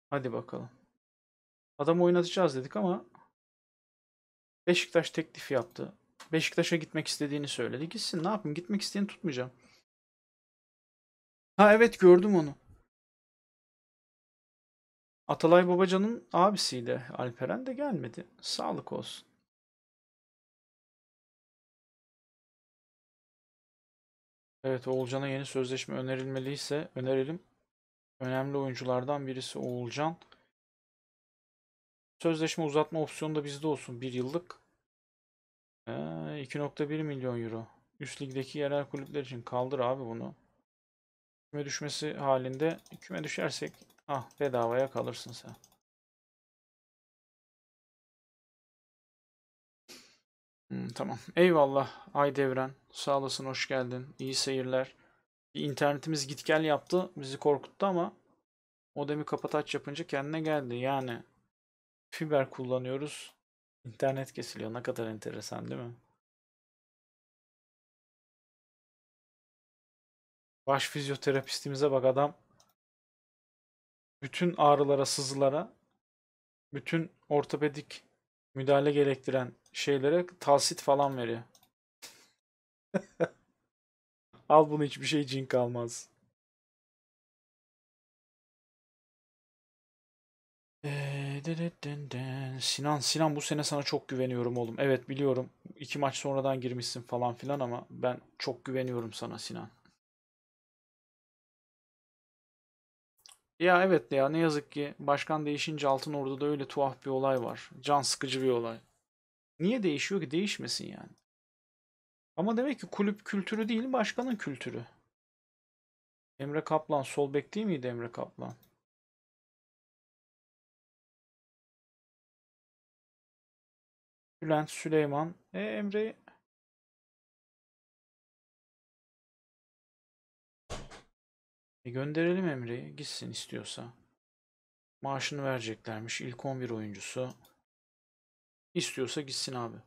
Hadi bakalım. Adam oynatacağız dedik ama Beşiktaş teklif yaptı. Beşiktaş'a gitmek istediğini söyledi. Gitsin ne yapayım gitmek isteyeni tutmayacağım. Ha evet gördüm onu. Atalay Babacan'ın abisiydi. Alperen de gelmedi. Sağlık olsun. Evet Oğulcan'a yeni sözleşme önerilmeliyse önerelim. Önemli oyunculardan birisi Oğulcan. Sözleşme uzatma opsiyonu da bizde olsun. Bir yıllık. 2.1 ee, milyon euro. Üst ligdeki yerel kulüpler için kaldır abi bunu. Küme düşmesi halinde küme düşersek ah bedavaya kalırsın sen. Hmm, tamam. Eyvallah Ay Devren. Sağ olasın, hoş geldin. İyi seyirler. Bir internetimiz git gel yaptı. Bizi korkuttu ama modemi kapataç yapınca kendine geldi. Yani Fiber kullanıyoruz. İnternet kesiliyor. Ne kadar enteresan değil mi? Baş fizyoterapistimize bak adam bütün ağrılara, sızılara, bütün ortopedik müdahale gerektiren şeylere talsit falan veriyor. *laughs* Al bunu hiçbir şey cin kalmaz. Sinan Sinan bu sene sana çok güveniyorum oğlum. Evet biliyorum. iki maç sonradan girmişsin falan filan ama ben çok güveniyorum sana Sinan. Ya evet ya ne yazık ki başkan değişince Altın Ordu'da öyle tuhaf bir olay var. Can sıkıcı bir olay. Niye değişiyor ki? Değişmesin yani. Ama demek ki kulüp kültürü değil başkanın kültürü. Emre Kaplan sol bek değil miydi Emre Kaplan? Bülent Süleyman. E Emre E gönderelim Emre'yi. Gitsin istiyorsa. Maaşını vereceklermiş. İlk 11 oyuncusu. İstiyorsa gitsin abi.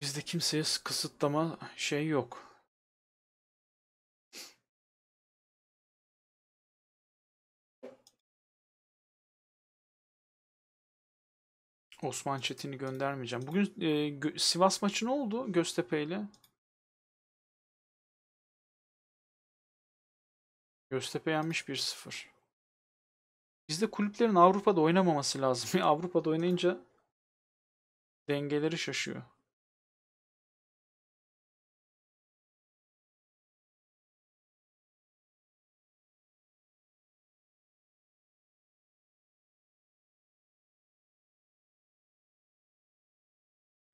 Bizde kimseye kısıtlama şey yok. Osman Çetin'i göndermeyeceğim. Bugün e, Sivas maçı ne oldu Göztepe ile? Göztepe yenmiş 1-0. Bizde kulüplerin Avrupa'da oynamaması lazım. *laughs* Avrupa'da oynayınca dengeleri şaşıyor.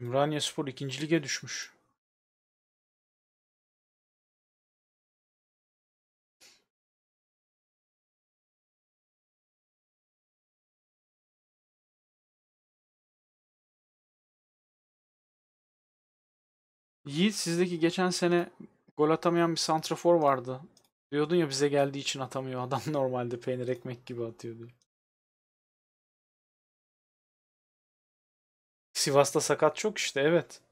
Ümraniyespor ikinci lige düşmüş. Yiğit sizdeki geçen sene gol atamayan bir santrafor vardı. Diyordun ya bize geldiği için atamıyor. Adam *laughs* normalde peynir ekmek gibi atıyor diye. Sivas'ta sakat çok işte evet.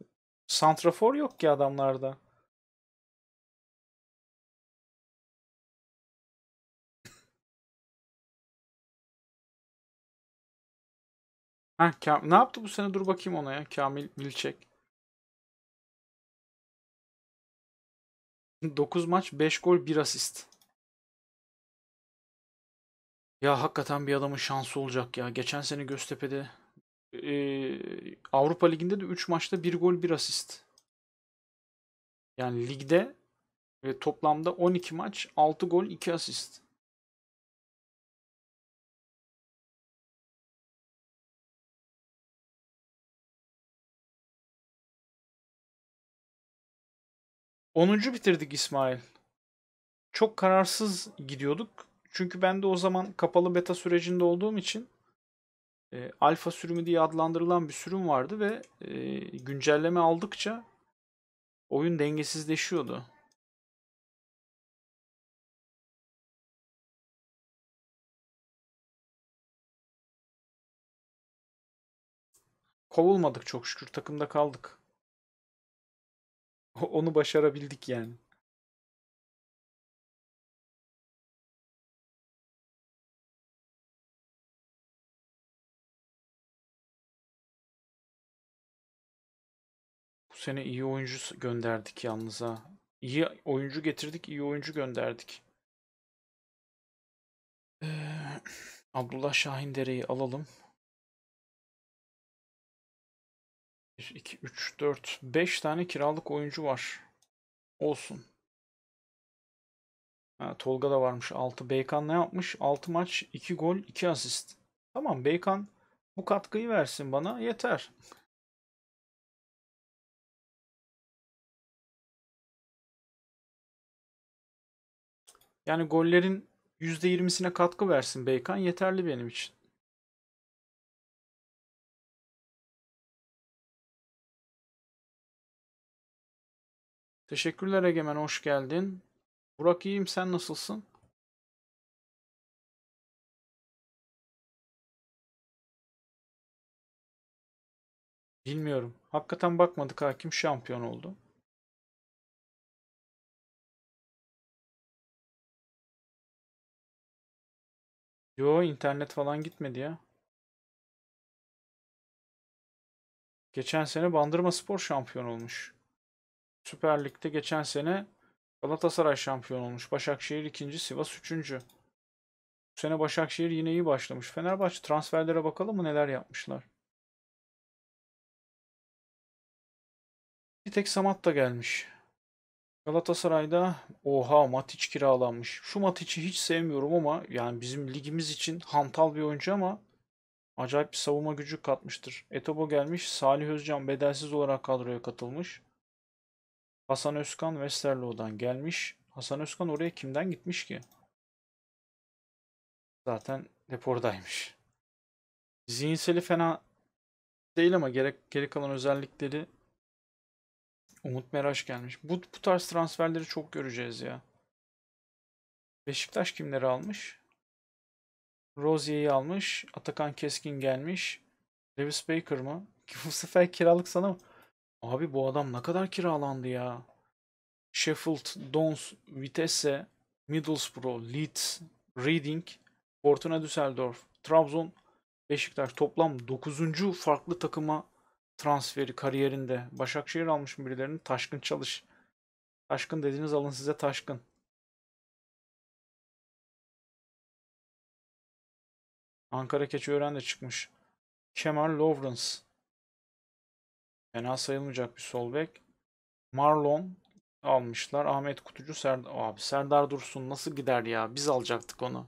Santrafor yok ki adamlarda. Ha, Kam- ne yaptı bu sene? Dur bakayım ona ya. Kamil Milçek. 9 maç, 5 gol, 1 asist. Ya hakikaten bir adamın şansı olacak ya. Geçen sene Göztepe'de e, Avrupa Ligi'nde de 3 maçta 1 gol 1 asist. Yani ligde ve toplamda 12 maç 6 gol 2 asist. Onuncu bitirdik İsmail. Çok kararsız gidiyorduk. Çünkü ben de o zaman kapalı beta sürecinde olduğum için e, alfa sürümü diye adlandırılan bir sürüm vardı ve e, güncelleme aldıkça oyun dengesizleşiyordu. Kovulmadık çok şükür takımda kaldık. *laughs* Onu başarabildik yani. sene iyi oyuncu gönderdik yalnız ha. İyi oyuncu getirdik, iyi oyuncu gönderdik. Ee, Abdullah Şahin Dere'yi alalım. 1, 2, 3, 4, 5 tane kiralık oyuncu var. Olsun. Ha, Tolga da varmış 6. Beykan ne yapmış? 6 maç, 2 gol, 2 asist. Tamam Beykan bu katkıyı versin bana yeter. Yani gollerin %20'sine katkı versin Beykan yeterli benim için. Teşekkürler Egemen hoş geldin. Burak iyiyim sen nasılsın? Bilmiyorum. Hakikaten bakmadık hakim şampiyon oldu. Yo internet falan gitmedi ya. Geçen sene Bandırma Spor şampiyon olmuş. Süper Lig'de geçen sene Galatasaray şampiyon olmuş. Başakşehir ikinci, Sivas üçüncü. Bu sene Başakşehir yine iyi başlamış. Fenerbahçe transferlere bakalım mı neler yapmışlar. Bir tek Samat da gelmiş. Galatasaray'da oha Matiç kiralanmış. Şu Matiç'i hiç sevmiyorum ama yani bizim ligimiz için hantal bir oyuncu ama acayip bir savunma gücü katmıştır. Etobo gelmiş. Salih Özcan bedelsiz olarak kadroya katılmış. Hasan Özkan Westerlo'dan gelmiş. Hasan Özkan oraya kimden gitmiş ki? Zaten depordaymış. Zihinseli fena değil ama gerek, geri kalan özellikleri Umut Meraş gelmiş. Bu, bu tarz transferleri çok göreceğiz ya. Beşiktaş kimleri almış? Rozier'i almış. Atakan Keskin gelmiş. Davis Baker mı? *laughs* Bu sefer kiralık sana mı? Abi bu adam ne kadar kiralandı ya. Sheffield, Dons, Vitesse, Middlesbrough, Leeds, Reading, Fortuna Düsseldorf, Trabzon, Beşiktaş toplam 9. farklı takıma transferi kariyerinde. Başakşehir almış birilerini. Taşkın Çalış. Taşkın dediğiniz alın size Taşkın. Ankara keçi Keçiören de çıkmış. Kemal Lawrence. Fena sayılmayacak bir sol bek. Marlon almışlar. Ahmet Kutucu Serdar abi Serdar Dursun nasıl gider ya? Biz alacaktık onu.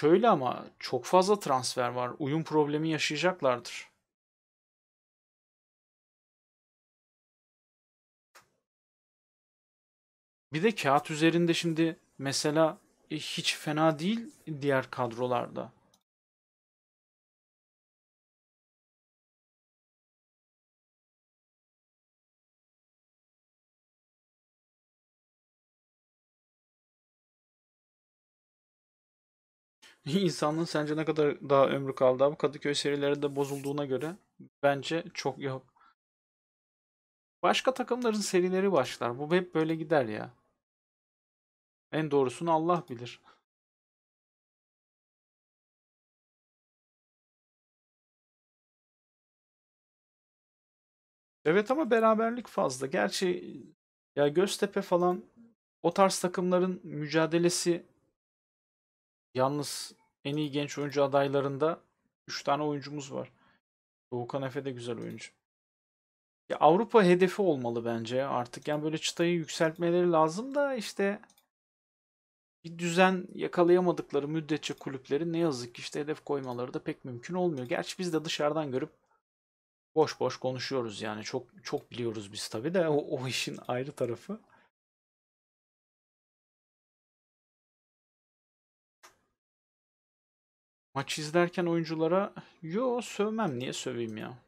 Şöyle ama çok fazla transfer var. Uyum problemi yaşayacaklardır. Bir de kağıt üzerinde şimdi mesela e, hiç fena değil diğer kadrolarda. *laughs* İnsanlığın sence ne kadar daha ömrü kaldı abi? Kadıköy serileri de bozulduğuna göre bence çok yok. Başka takımların serileri başlar. Bu hep böyle gider ya. En doğrusunu Allah bilir. Evet ama beraberlik fazla. Gerçi ya Göztepe falan o tarz takımların mücadelesi Yalnız en iyi genç oyuncu adaylarında 3 tane oyuncumuz var. Doğukan Efe de güzel oyuncu. Ya Avrupa hedefi olmalı bence artık. Yani böyle çıtayı yükseltmeleri lazım da işte bir düzen yakalayamadıkları müddetçe kulüplerin ne yazık ki işte hedef koymaları da pek mümkün olmuyor. Gerçi biz de dışarıdan görüp boş boş konuşuyoruz yani çok çok biliyoruz biz tabii de o, o işin ayrı tarafı. Maç izlerken oyunculara yo sövmem niye söveyim ya.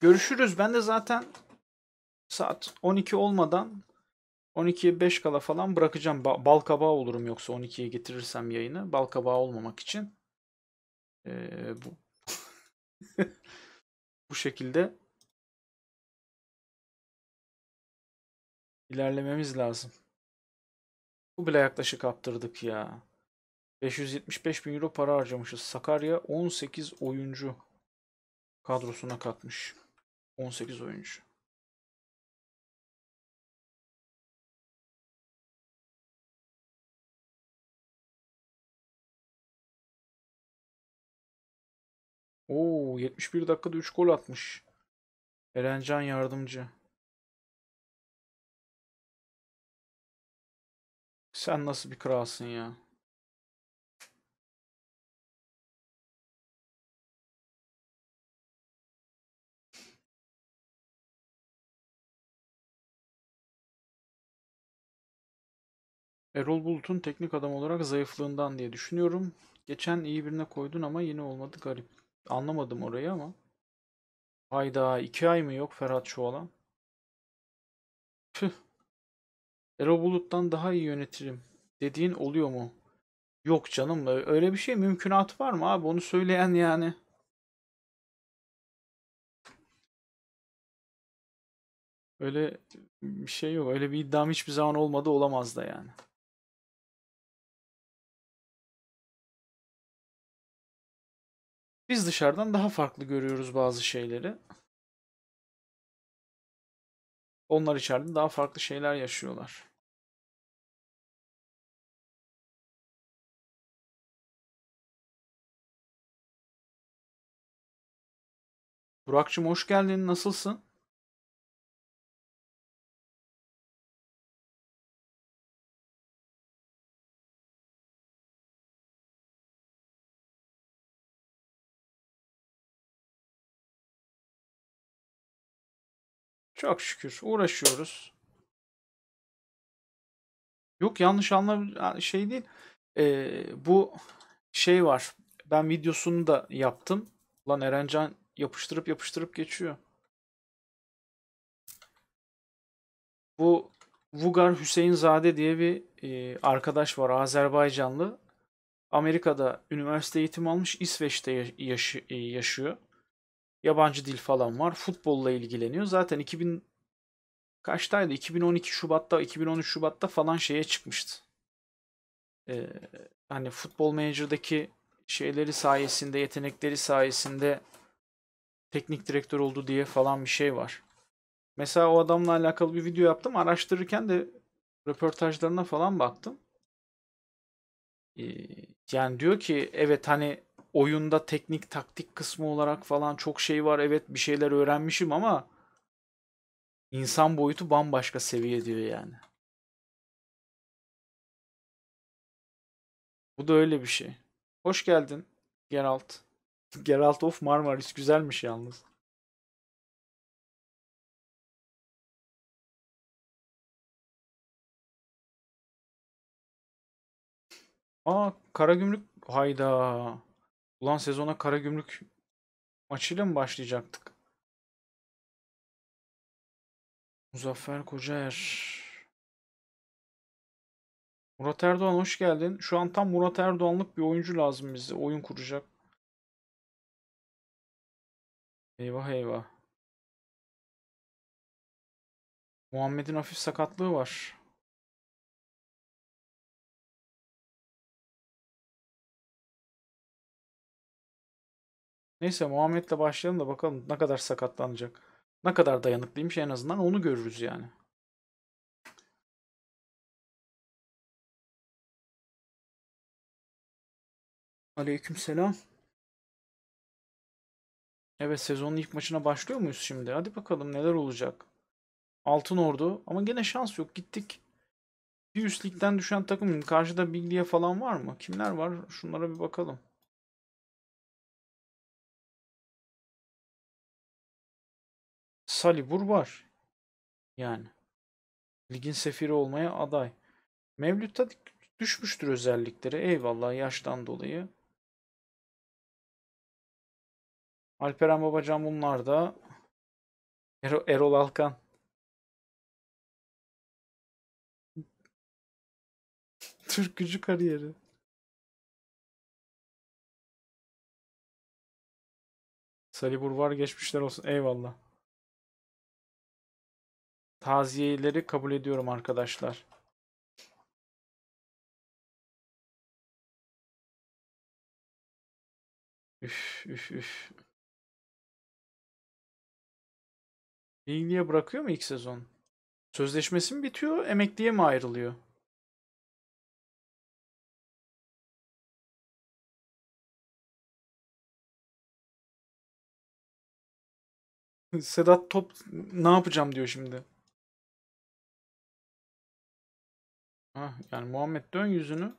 Görüşürüz. Ben de zaten saat 12 olmadan 12'ye 5 kala falan bırakacağım. Ba bal kabağı olurum yoksa 12'ye getirirsem yayını. Bal kabağı olmamak için. Ee, bu *laughs* bu şekilde İlerlememiz lazım. Bu bile yaklaşık kaptırdık ya. 575 bin euro para harcamışız. Sakarya 18 oyuncu kadrosuna katmış. 18 oyuncu. Oo 71 dakikada 3 gol atmış. Erencan yardımcı. Sen nasıl bir kralsın ya? Erol Bulut'un teknik adam olarak zayıflığından diye düşünüyorum. Geçen iyi birine koydun ama yine olmadı garip. Anlamadım orayı ama. Hayda iki ay mı yok Ferhat şu olan? Tüh. Erol Bulut'tan daha iyi yönetirim dediğin oluyor mu? Yok canım öyle bir şey mümkünat var mı abi onu söyleyen yani. Öyle bir şey yok. Öyle bir iddiam hiçbir zaman olmadı olamaz da yani. Biz dışarıdan daha farklı görüyoruz bazı şeyleri. Onlar içeride daha farklı şeyler yaşıyorlar. Burak'cığım hoş geldin. Nasılsın? Çok şükür uğraşıyoruz. Yok yanlış anla şey değil. Ee, bu şey var. Ben videosunu da yaptım. Lan Erencan yapıştırıp yapıştırıp geçiyor. Bu Vugar Hüseyin Zade diye bir e, arkadaş var Azerbaycanlı. Amerika'da üniversite eğitimi almış, İsveç'te yaş- yaşıyor yabancı dil falan var. Futbolla ilgileniyor. Zaten 2000 kaçtaydı? 2012 Şubat'ta, 2013 Şubat'ta falan şeye çıkmıştı. Ee, hani futbol menajördeki şeyleri sayesinde, yetenekleri sayesinde teknik direktör oldu diye falan bir şey var. Mesela o adamla alakalı bir video yaptım. Araştırırken de röportajlarına falan baktım. Ee, yani diyor ki evet hani oyunda teknik taktik kısmı olarak falan çok şey var. Evet bir şeyler öğrenmişim ama insan boyutu bambaşka seviye diyor yani. Bu da öyle bir şey. Hoş geldin Geralt. *laughs* Geralt of Marmaris güzelmiş yalnız. Aa Karagümrük hayda. Ulan sezona Kara Gümrük maçıyla mı başlayacaktık? Muzaffer Kocaer. Murat Erdoğan hoş geldin. Şu an tam Murat Erdoğan'lık bir oyuncu lazım bize. Oyun kuracak. Eyvah eyvah. Muhammed'in hafif sakatlığı var. Neyse Muhammed'le başlayalım da bakalım ne kadar sakatlanacak. Ne kadar dayanıklıymış en azından onu görürüz yani. Aleyküm selam. Evet sezonun ilk maçına başlıyor muyuz şimdi? Hadi bakalım neler olacak. Altın Ordu ama gene şans yok gittik. Bir üst ligden düşen takım karşıda Biglia falan var mı? Kimler var? Şunlara bir bakalım. Salibur var. Yani. Ligin sefiri olmaya aday. Mevlüt Tadik düşmüştür özellikleri. Eyvallah yaştan dolayı. Alperen Babacan bunlar da. Erol, Erol Alkan. *laughs* Türk gücü kariyeri. Salibur var geçmişler olsun. Eyvallah taziyeleri kabul ediyorum arkadaşlar. Üf üf üf. Bilgiye bırakıyor mu ilk sezon? Sözleşmesi mi bitiyor, emekliye mi ayrılıyor? *laughs* Sedat Top ne yapacağım diyor şimdi. Hah, yani Muhammed dön yüzünü.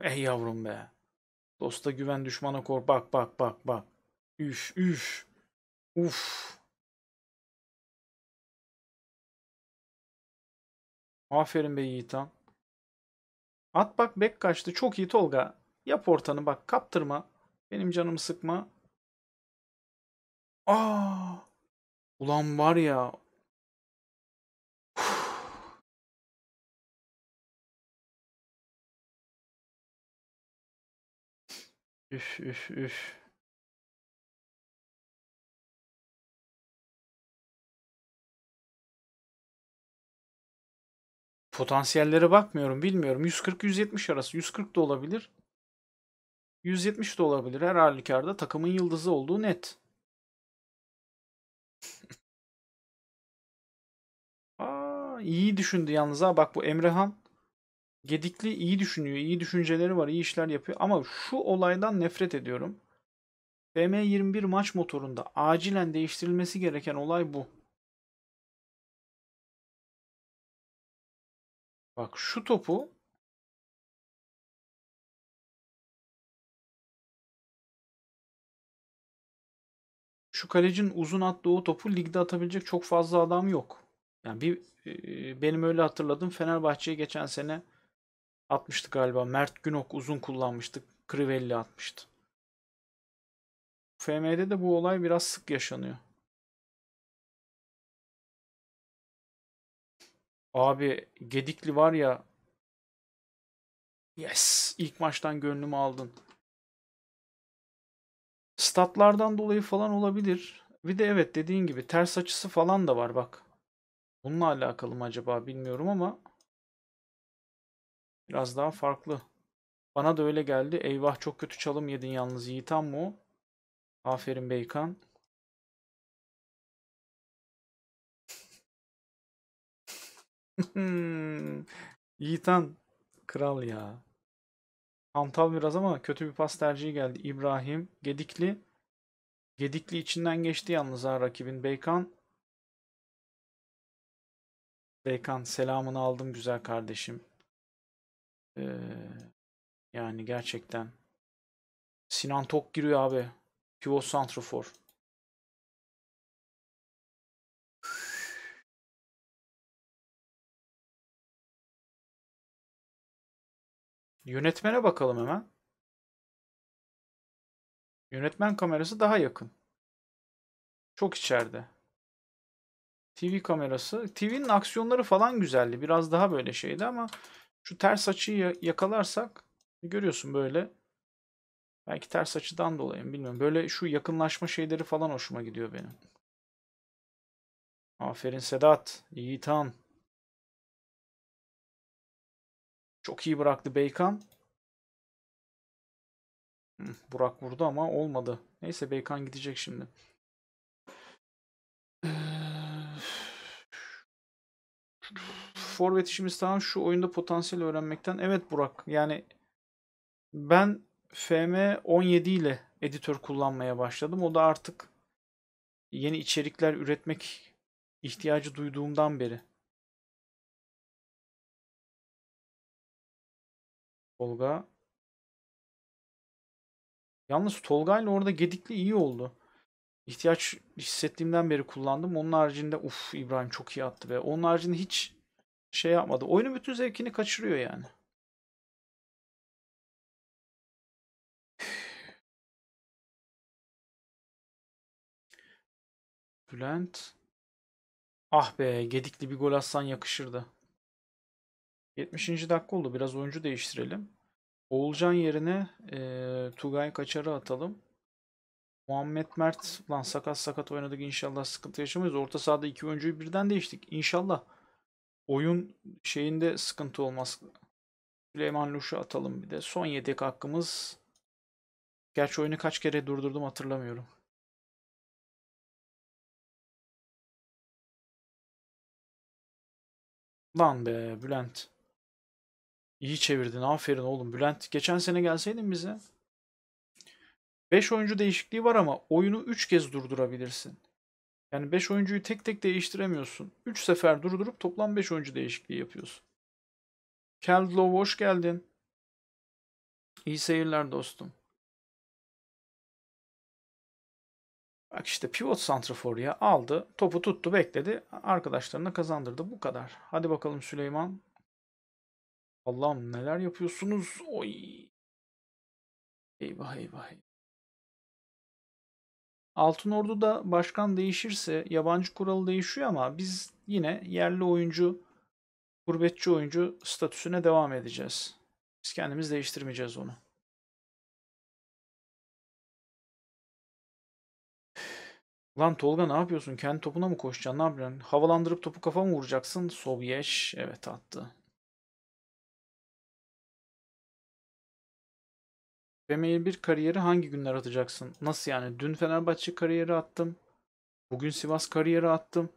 Ey yavrum be. Dosta güven düşmana kor. Bak bak bak bak. Üf üf. Uf. Aferin be Yiğitan. At bak bek kaçtı. Çok iyi Tolga. Yap ortanı bak kaptırma. Benim canımı sıkma. Aa! Ulan var ya Üf üf üf. Potansiyellere bakmıyorum bilmiyorum. 140-170 arası. 140 da olabilir. 170 de olabilir. Her halükarda takımın yıldızı olduğu net. *laughs* Aa, iyi düşündü yalnız ha. Bak bu Emrehan Gedikli iyi düşünüyor, iyi düşünceleri var, iyi işler yapıyor ama şu olaydan nefret ediyorum. BM21 maç motorunda acilen değiştirilmesi gereken olay bu. Bak şu topu şu kalecin uzun attığı o topu ligde atabilecek çok fazla adam yok. Yani bir e, benim öyle hatırladığım Fenerbahçe'ye geçen sene atmıştı galiba. Mert Günok uzun kullanmıştı. Crivelli atmıştı. FM'de de bu olay biraz sık yaşanıyor. Abi Gedikli var ya Yes! ilk maçtan gönlümü aldın. Statlardan dolayı falan olabilir. Bir de evet dediğin gibi ters açısı falan da var bak. Bununla alakalı mı acaba bilmiyorum ama Biraz daha farklı. Bana da öyle geldi. Eyvah çok kötü çalım yedin yalnız Yiğit Ammo. Aferin Beykan. *laughs* Yiğitan kral ya. Hantal biraz ama kötü bir pas tercihi geldi. İbrahim Gedikli. Gedikli içinden geçti yalnız ha rakibin Beykan. Beykan selamını aldım güzel kardeşim. Ee, yani gerçekten. Sinan Tok giriyor abi. Pivot Santrafor. Yönetmene bakalım hemen. Yönetmen kamerası daha yakın. Çok içeride. TV kamerası. TV'nin aksiyonları falan güzeldi. Biraz daha böyle şeydi ama şu ters açıyı yakalarsak görüyorsun böyle. Belki ters açıdan dolayı bilmiyorum. Böyle şu yakınlaşma şeyleri falan hoşuma gidiyor benim. Aferin Sedat. Yiğitan. Çok iyi bıraktı Beykan. Burak vurdu ama olmadı. Neyse Beykan gidecek şimdi. forvet işimiz tamam şu oyunda potansiyel öğrenmekten. Evet Burak yani ben FM 17 ile editör kullanmaya başladım. O da artık yeni içerikler üretmek ihtiyacı duyduğumdan beri. Tolga. Yalnız Tolga ile orada Gedikli iyi oldu. İhtiyaç hissettiğimden beri kullandım. Onun haricinde uf İbrahim çok iyi attı ve onun haricinde hiç şey yapmadı. Oyunun bütün zevkini kaçırıyor yani. *sighs* Bülent. Ah be gedikli bir gol atsan yakışırdı. 70. dakika oldu. Biraz oyuncu değiştirelim. Oğulcan yerine e, Tugay Kaçar'ı atalım. Muhammed Mert lan sakat sakat oynadık inşallah sıkıntı yaşamayız. Orta sahada iki oyuncuyu birden değiştik. İnşallah oyun şeyinde sıkıntı olmaz. Süleyman Luş'u atalım bir de. Son yedek hakkımız. Gerçi oyunu kaç kere durdurdum hatırlamıyorum. Lan be Bülent. İyi çevirdin. Aferin oğlum Bülent. Geçen sene gelseydin bize. 5 oyuncu değişikliği var ama oyunu 3 kez durdurabilirsin. Yani 5 oyuncuyu tek tek değiştiremiyorsun. 3 sefer durdurup toplam 5 oyuncu değişikliği yapıyorsun. Keldlow hoş geldin. İyi seyirler dostum. Bak işte pivot santrafor ya aldı, topu tuttu, bekledi, arkadaşlarına kazandırdı. Bu kadar. Hadi bakalım Süleyman. Allah'ım neler yapıyorsunuz? Oy. Eyvah eyvah eyvah. Altın Ordu'da başkan değişirse yabancı kuralı değişiyor ama biz yine yerli oyuncu, gurbetçi oyuncu statüsüne devam edeceğiz. Biz kendimiz değiştirmeyeceğiz onu. Lan Tolga ne yapıyorsun? Kendi topuna mı koşacaksın? Ne yapacaksın? Havalandırıp topu kafa mı vuracaksın? Sobyeş. Evet attı. Female bir kariyeri hangi günler atacaksın? Nasıl yani? Dün Fenerbahçe kariyeri attım. Bugün Sivas kariyeri attım.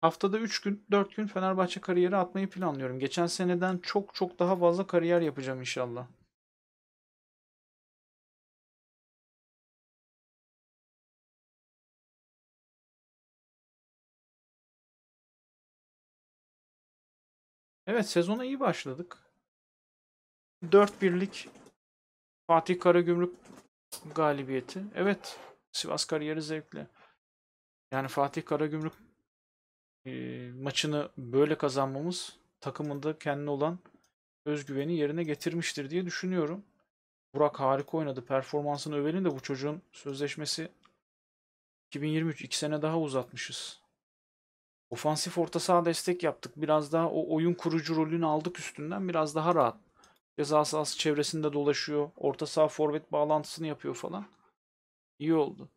Haftada 3 gün, 4 gün Fenerbahçe kariyeri atmayı planlıyorum. Geçen seneden çok çok daha fazla kariyer yapacağım inşallah. Evet sezona iyi başladık. 4 birlik Fatih Karagümrük galibiyeti. Evet. Sivas kariyeri zevkle. Yani Fatih Karagümrük e, maçını böyle kazanmamız takımında kendine olan özgüveni yerine getirmiştir diye düşünüyorum. Burak harika oynadı. Performansını övelim de bu çocuğun sözleşmesi 2023 2 sene daha uzatmışız. Ofansif orta saha destek yaptık. Biraz daha o oyun kurucu rolünü aldık üstünden. Biraz daha rahat Ceza sahası çevresinde dolaşıyor. Orta sağ forvet bağlantısını yapıyor falan. İyi oldu.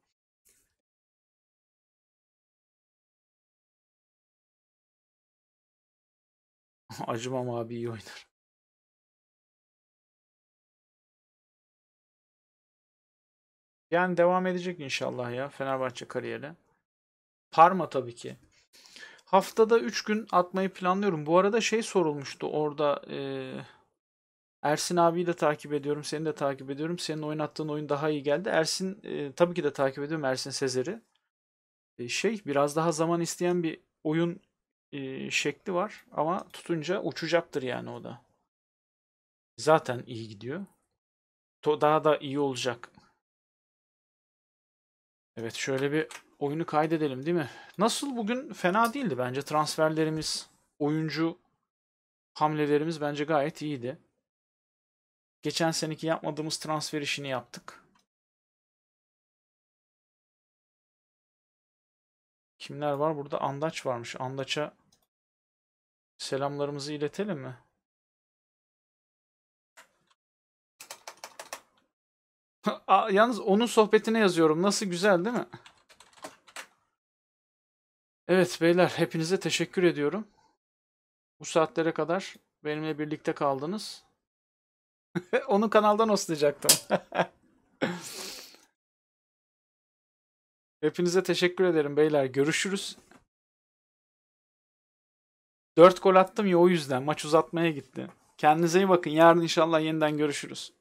*laughs* Acımam abi iyi oynar. Yani devam edecek inşallah ya Fenerbahçe kariyeri. Parma tabii ki. Haftada 3 gün atmayı planlıyorum. Bu arada şey sorulmuştu orada. Ee Ersin abiyi de takip ediyorum. Seni de takip ediyorum. Senin oynattığın oyun daha iyi geldi. Ersin e, tabii ki de takip ediyorum Ersin Sezer'i. E, şey biraz daha zaman isteyen bir oyun e, şekli var ama tutunca uçacaktır yani o da. Zaten iyi gidiyor. To daha da iyi olacak. Evet şöyle bir oyunu kaydedelim değil mi? Nasıl bugün fena değildi bence transferlerimiz, oyuncu hamlelerimiz bence gayet iyiydi. Geçen seneki yapmadığımız transfer işini yaptık. Kimler var? Burada Andaç varmış. Andaç'a selamlarımızı iletelim mi? Yalnız onun sohbetine yazıyorum. Nasıl güzel değil mi? Evet beyler hepinize teşekkür ediyorum. Bu saatlere kadar benimle birlikte kaldınız. *laughs* Onun kanaldan oslayacaktım. *laughs* Hepinize teşekkür ederim beyler. Görüşürüz. 4 gol attım ya o yüzden. Maç uzatmaya gitti. Kendinize iyi bakın. Yarın inşallah yeniden görüşürüz.